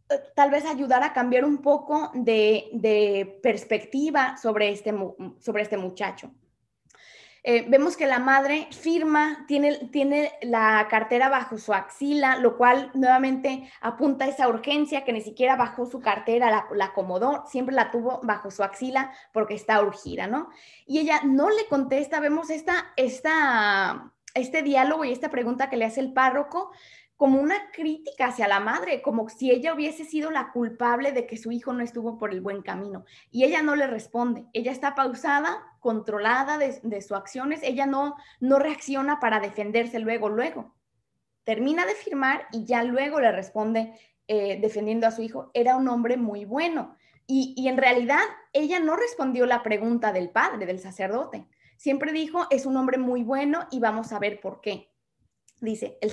eh, tal vez ayudar a cambiar un poco de, de perspectiva sobre este, sobre este muchacho. Eh, vemos que la madre firma, tiene, tiene la cartera bajo su axila, lo cual nuevamente apunta a esa urgencia que ni siquiera bajó su cartera, la, acomodó, siempre la tuvo bajo su axila porque está urgida, ¿no? Y ella no le contesta, vemos esta, esta, este diálogo y esta pregunta que le hace el párroco, como una crítica hacia la madre, como si ella hubiese sido la culpable de que su hijo no estuvo por el buen camino. Y ella no le responde, ella está pausada, controlada de, de sus acciones, ella no, no reacciona para defenderse luego, luego. Termina de firmar y ya luego le responde eh, defendiendo a su hijo, era un hombre muy bueno. y en realidad ella no respondió la pregunta del padre, del sacerdote. Siempre dijo, es un hombre muy bueno y vamos a ver por qué Dice, el,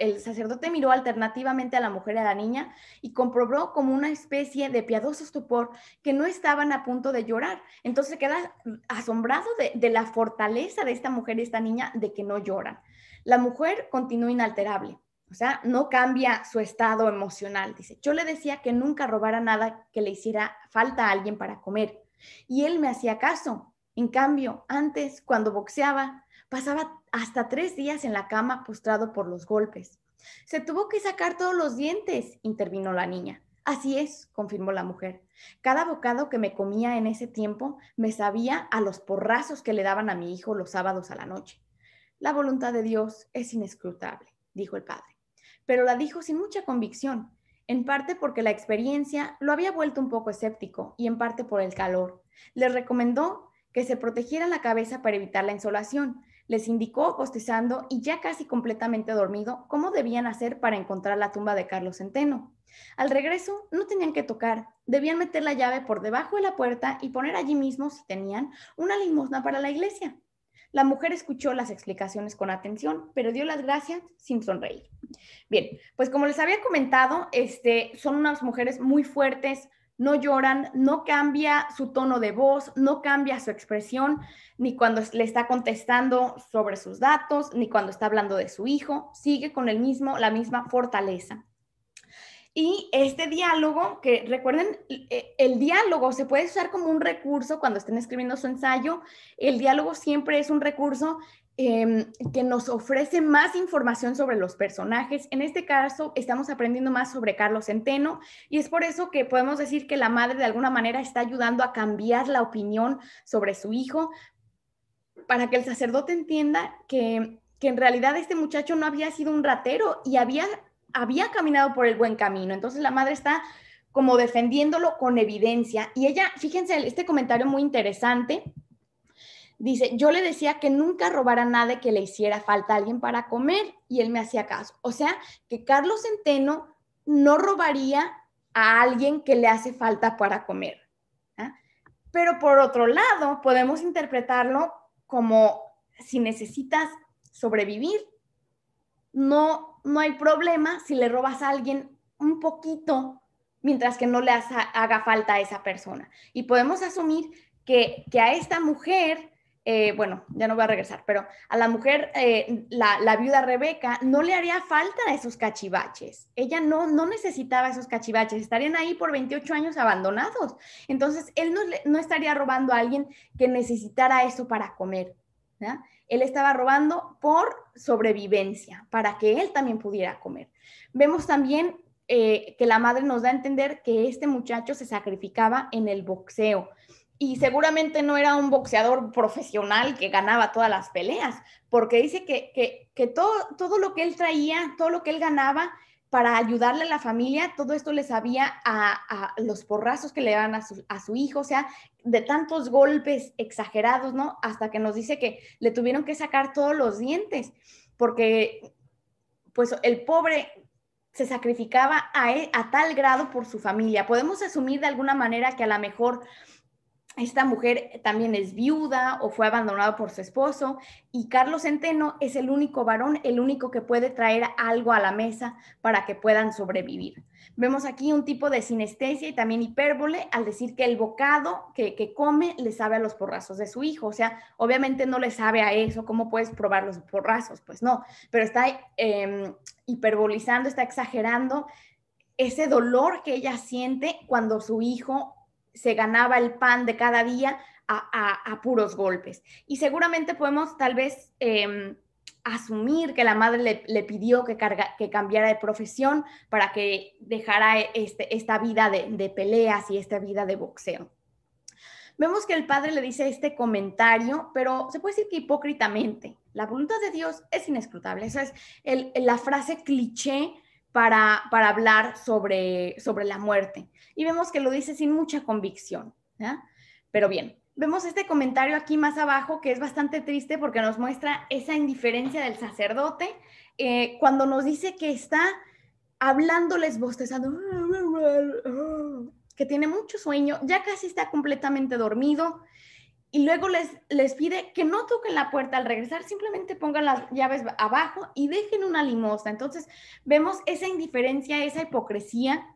el sacerdote miró alternativamente a la mujer y a la niña y comprobó como una especie de piadoso estupor que no estaban a punto de llorar. Entonces queda asombrado de, la fortaleza de esta mujer y esta niña de que no lloran. La mujer continúa inalterable. O sea, no cambia su estado emocional. Dice, yo le decía que nunca robara nada que le hiciera falta a alguien para comer. Y él me hacía caso. En cambio, antes, cuando boxeaba, pasaba hasta tres días en la cama postrado por los golpes. Se tuvo que sacar todos los dientes, intervino la niña. Así es, confirmó la mujer. Cada bocado que me comía en ese tiempo me sabía a los porrazos que le daban a mi hijo los sábados a la noche. La voluntad de Dios es inescrutable, dijo el padre, pero la dijo sin mucha convicción, en parte porque la experiencia lo había vuelto un poco escéptico y en parte por el calor. Le recomendó que se protegiera la cabeza para evitar la insolación, les indicó, bostezando y ya casi completamente dormido, cómo debían hacer para encontrar la tumba de Carlos Centeno. Al regreso, no tenían que tocar, debían meter la llave por debajo de la puerta y poner allí mismo, si tenían, una limosna para la iglesia. La mujer escuchó las explicaciones con atención, pero dio las gracias sin sonreír. Bien, pues como les había comentado, este, son unas mujeres muy fuertes, no lloran, no cambia su tono de voz, no cambia su expresión, ni cuando le está contestando sobre sus datos, ni cuando está hablando de su hijo, sigue con el mismo, la misma fortaleza. Y este diálogo, que recuerden, e, el diálogo se puede usar como un recurso cuando estén escribiendo su ensayo. El diálogo siempre es un recurso Em, que nos ofrece más información sobre los personajes. En este caso, estamos aprendiendo más sobre Carlos Centeno y es por eso que podemos decir que la madre de alguna manera está ayudando a cambiar la opinión sobre su hijo para que el sacerdote entienda que, que en realidad este muchacho no había sido un ratero y había, había caminado por el buen camino. Entonces la madre está como defendiéndolo con evidencia. Y ella, fíjense, este comentario muy interesante, Dice, yo le decía que nunca robara nada que le hiciera falta a alguien para comer y él me hacía caso. O sea, que Carlos Centeno no robaría a alguien que le hace falta para comer. ¿ah? Pero por otro lado, podemos interpretarlo como si necesitas sobrevivir, no, no hay problema si le robas a alguien un poquito mientras que no le haga falta a esa persona. Y podemos asumir que, que, a esta mujer eh, bueno, ya no voy a regresar, pero a la mujer, eh, la, viuda Rebeca, no le haría falta esos cachivaches. Ella no, necesitaba esos cachivaches, estarían ahí por 28 años abandonados. Entonces, él no, estaría robando a alguien que necesitara eso para comer. Él estaba robando por sobrevivencia, para que él también pudiera comer. Vemos también eh, que la madre nos da a entender que este muchacho se sacrificaba en el boxeo y seguramente no era un boxeador profesional que ganaba todas las peleas, porque dice que, todo, todo lo que él traía, todo lo que él ganaba para ayudarle a la familia, todo esto le sabía a, los porrazos que le daban a su, hijo, o sea, de tantos golpes exagerados, ¿no? Hasta que nos dice que le tuvieron que sacar todos los dientes, porque pues el pobre se sacrificaba a, a tal grado por su familia. Podemos asumir de alguna manera que a lo mejor esta mujer también es viuda o fue abandonada por su esposo y Carlos Centeno es el único varón, el único que puede traer algo a la mesa para que puedan sobrevivir. Vemos aquí un tipo de sinestesia y también hipérbole al decir que el bocado que, come le sabe a los porrazos de su hijo. O sea, obviamente no le sabe a eso, ¿cómo puedes probar los porrazos? Pues no, pero está em, hiperbolizando, está exagerando ese dolor que ella siente cuando su hijo se ganaba el pan de cada día a, puros golpes. Y seguramente podemos tal vez em, asumir que la madre le, pidió que, que, cambiara de profesión para que dejara e, este, esta vida de, peleas y esta vida de boxeo. Vemos que el padre le dice este comentario, pero se puede decir que hipócritamente. La voluntad de Dios es inescrutable. Esa es el, la frase cliché para, hablar sobre, sobre la muerte. Y vemos que lo dice sin mucha convicción. Pero bien, vemos este comentario aquí más abajo que es bastante triste porque nos muestra esa indiferencia del sacerdote eh, cuando nos dice que está hablándoles bostezando, que tiene mucho sueño, ya casi está completamente dormido y luego les, les pide que no toquen la puerta al regresar, simplemente pongan las llaves abajo y dejen una limosna. Entonces vemos esa indiferencia, esa hipocresía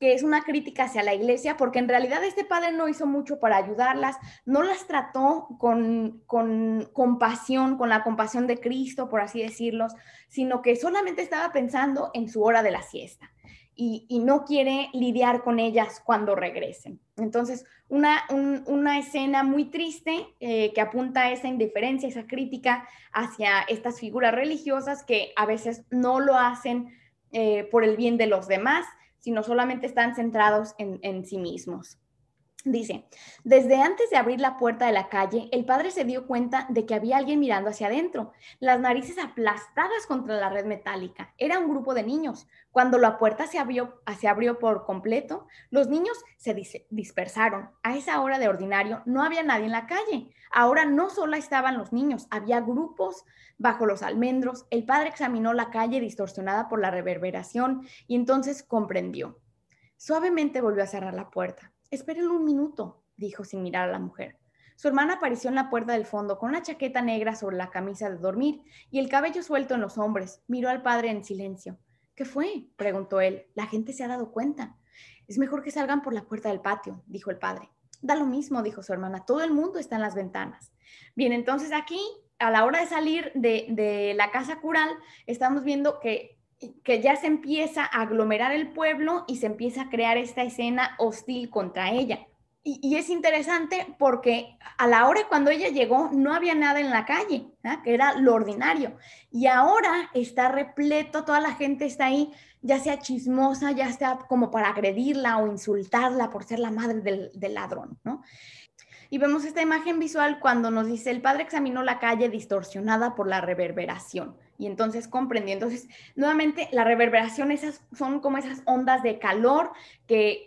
que es una crítica hacia la iglesia, porque en realidad este padre no hizo mucho para ayudarlas, no las trató con, con compasión, con la compasión de Cristo, por así decirlos sino que solamente estaba pensando en su hora de la siesta y, no quiere lidiar con ellas cuando regresen. Entonces, una, escena muy triste eh, que apunta a esa indiferencia, esa crítica hacia estas figuras religiosas que a veces no lo hacen eh, por el bien de los demás, sino solamente están centrados en sí mismos. Dice, desde antes de abrir la puerta de la calle, el padre se dio cuenta de que había alguien mirando hacia adentro, las narices aplastadas contra la red metálica. Era un grupo de niños. Cuando la puerta se abrió, se abrió por completo, los niños se dispersaron. A esa hora de ordinario no había nadie en la calle. Ahora no solo estaban los niños, había grupos bajo los almendros. El padre examinó la calle distorsionada por la reverberación y entonces comprendió. Suavemente volvió a cerrar la puerta. Espérenlo un minuto, dijo sin mirar a la mujer. Su hermana apareció en la puerta del fondo con una chaqueta negra sobre la camisa de dormir y el cabello suelto en los hombres. Miró al padre en silencio. ¿Qué fue? preguntó él. La gente se ha dado cuenta. Es mejor que salgan por la puerta del patio, dijo el padre. Da lo mismo, dijo su hermana. Todo el mundo está en las ventanas. Bien, entonces aquí, a la hora de salir de, de la casa cural, estamos viendo que que ya se empieza a aglomerar el pueblo y se empieza a crear esta escena hostil contra ella. Y, es interesante porque a la hora cuando ella llegó no había nada en la calle, ¿ah? que era lo ordinario. Y ahora está repleto, toda la gente está ahí, ya sea chismosa, ya sea como para agredirla o insultarla por ser la madre del, ladrón. Y vemos esta imagen visual cuando nos dice, el padre examinó la calle distorsionada por la reverberación y entonces comprendí, Entonces, nuevamente, la reverberación esas, son como esas ondas de calor que,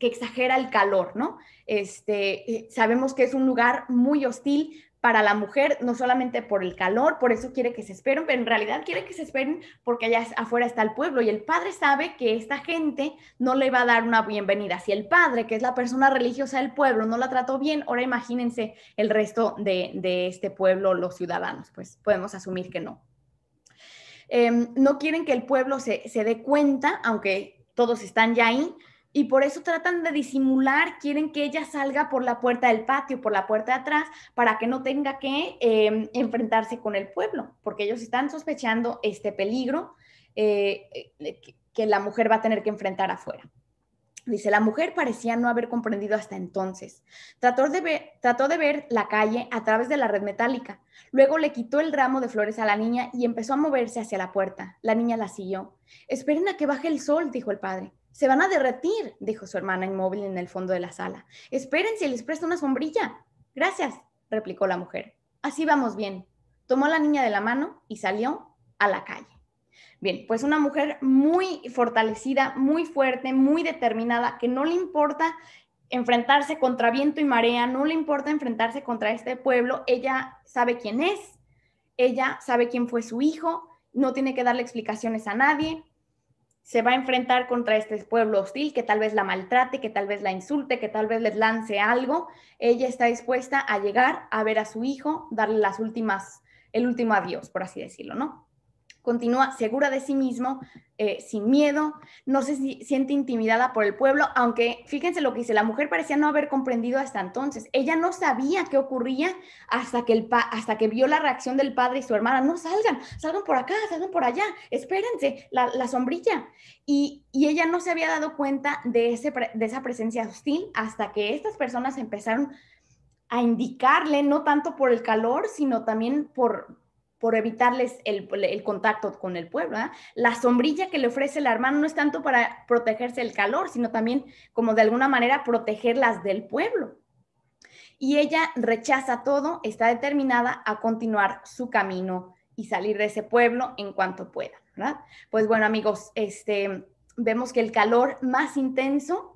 exagera el calor, ¿no? Este, eh, sabemos que es un lugar muy hostil para la mujer, no solamente por el calor, por eso quiere que se esperen, pero en realidad quiere que se esperen porque allá afuera está el pueblo y el padre sabe que esta gente no le va a dar una bienvenida. Si el padre, que es la persona religiosa del pueblo, no la trató bien, ahora imagínense el resto de este pueblo, los ciudadanos, pues podemos asumir que no. Em, no quieren que el pueblo se, dé cuenta, aunque todos están ya ahí, y por eso tratan de disimular, quieren que ella salga por la puerta del patio, por la puerta de atrás, para que no tenga que em, enfrentarse con el pueblo, porque ellos están sospechando este peligro eh, eh, que la mujer va a tener que enfrentar afuera. Dice, la mujer parecía no haber comprendido hasta entonces. Trató de, ver, trató de ver la calle a través de la red metálica. Luego le quitó el ramo de flores a la niña y empezó a moverse hacia la puerta. La niña la siguió. Esperen a que baje el sol, dijo el padre. Se van a derretir, dijo su hermana inmóvil en el fondo de la sala. Esperen si les presta una sombrilla. Gracias, replicó la mujer. Así vamos bien. Tomó a la niña de la mano y salió a la calle. Bien, pues una mujer muy fortalecida, muy fuerte, muy determinada, que no le importa enfrentarse contra viento y marea, no le importa enfrentarse contra este pueblo, ella sabe quién es, ella sabe quién fue su hijo, no tiene que darle explicaciones a nadie, se va a enfrentar contra este pueblo hostil que tal vez la maltrate, que tal vez la insulte, que tal vez les lance algo. Ella está dispuesta a llegar a ver a su hijo, darle las últimas, el último adiós, por así decirlo, ¿no? continúa segura de sí mismo, eh, sin miedo, no se siente intimidada por el pueblo, aunque fíjense lo que dice, la mujer parecía no haber comprendido hasta entonces, ella no sabía qué ocurría hasta que, el hasta que vio la reacción del padre y su hermana, no salgan, salgan por acá, salgan por allá, espérense, la, sombrilla. Y, ella no se había dado cuenta de, ese de esa presencia hostil hasta que estas personas empezaron a indicarle, no tanto por el calor, sino también por, por evitarles el, contacto con el pueblo. ¿ah? La sombrilla que le ofrece la hermana no es tanto para protegerse del calor, sino también como de alguna manera protegerlas del pueblo. Y ella rechaza todo, está determinada a continuar su camino y salir de ese pueblo en cuanto pueda. Pues bueno, amigos, este, vemos que el calor más intenso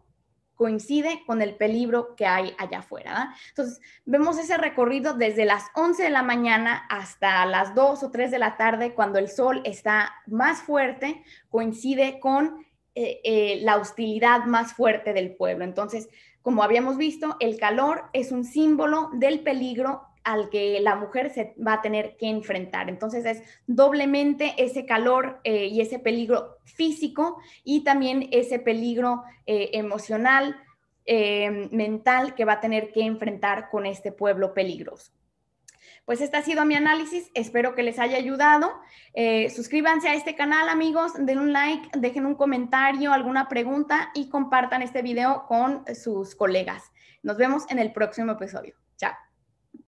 coincide con el peligro que hay allá afuera. Entonces, vemos ese recorrido desde las 11 de la mañana hasta las 2 o 3 de la tarde, cuando el sol está más fuerte, coincide con eh, eh, la hostilidad más fuerte del pueblo. Entonces, como habíamos visto, el calor es un símbolo del peligro al que la mujer se va a tener que enfrentar. Entonces es doblemente ese calor eh, y ese peligro físico y también ese peligro eh, emocional, eh, mental que va a tener que enfrentar con este pueblo peligroso. Pues este ha sido mi análisis, espero que les haya ayudado. suscríbanse a este canal amigos, den un like, dejen un comentario, alguna pregunta y compartan este video con sus colegas. Nos vemos en el próximo episodio. Chao.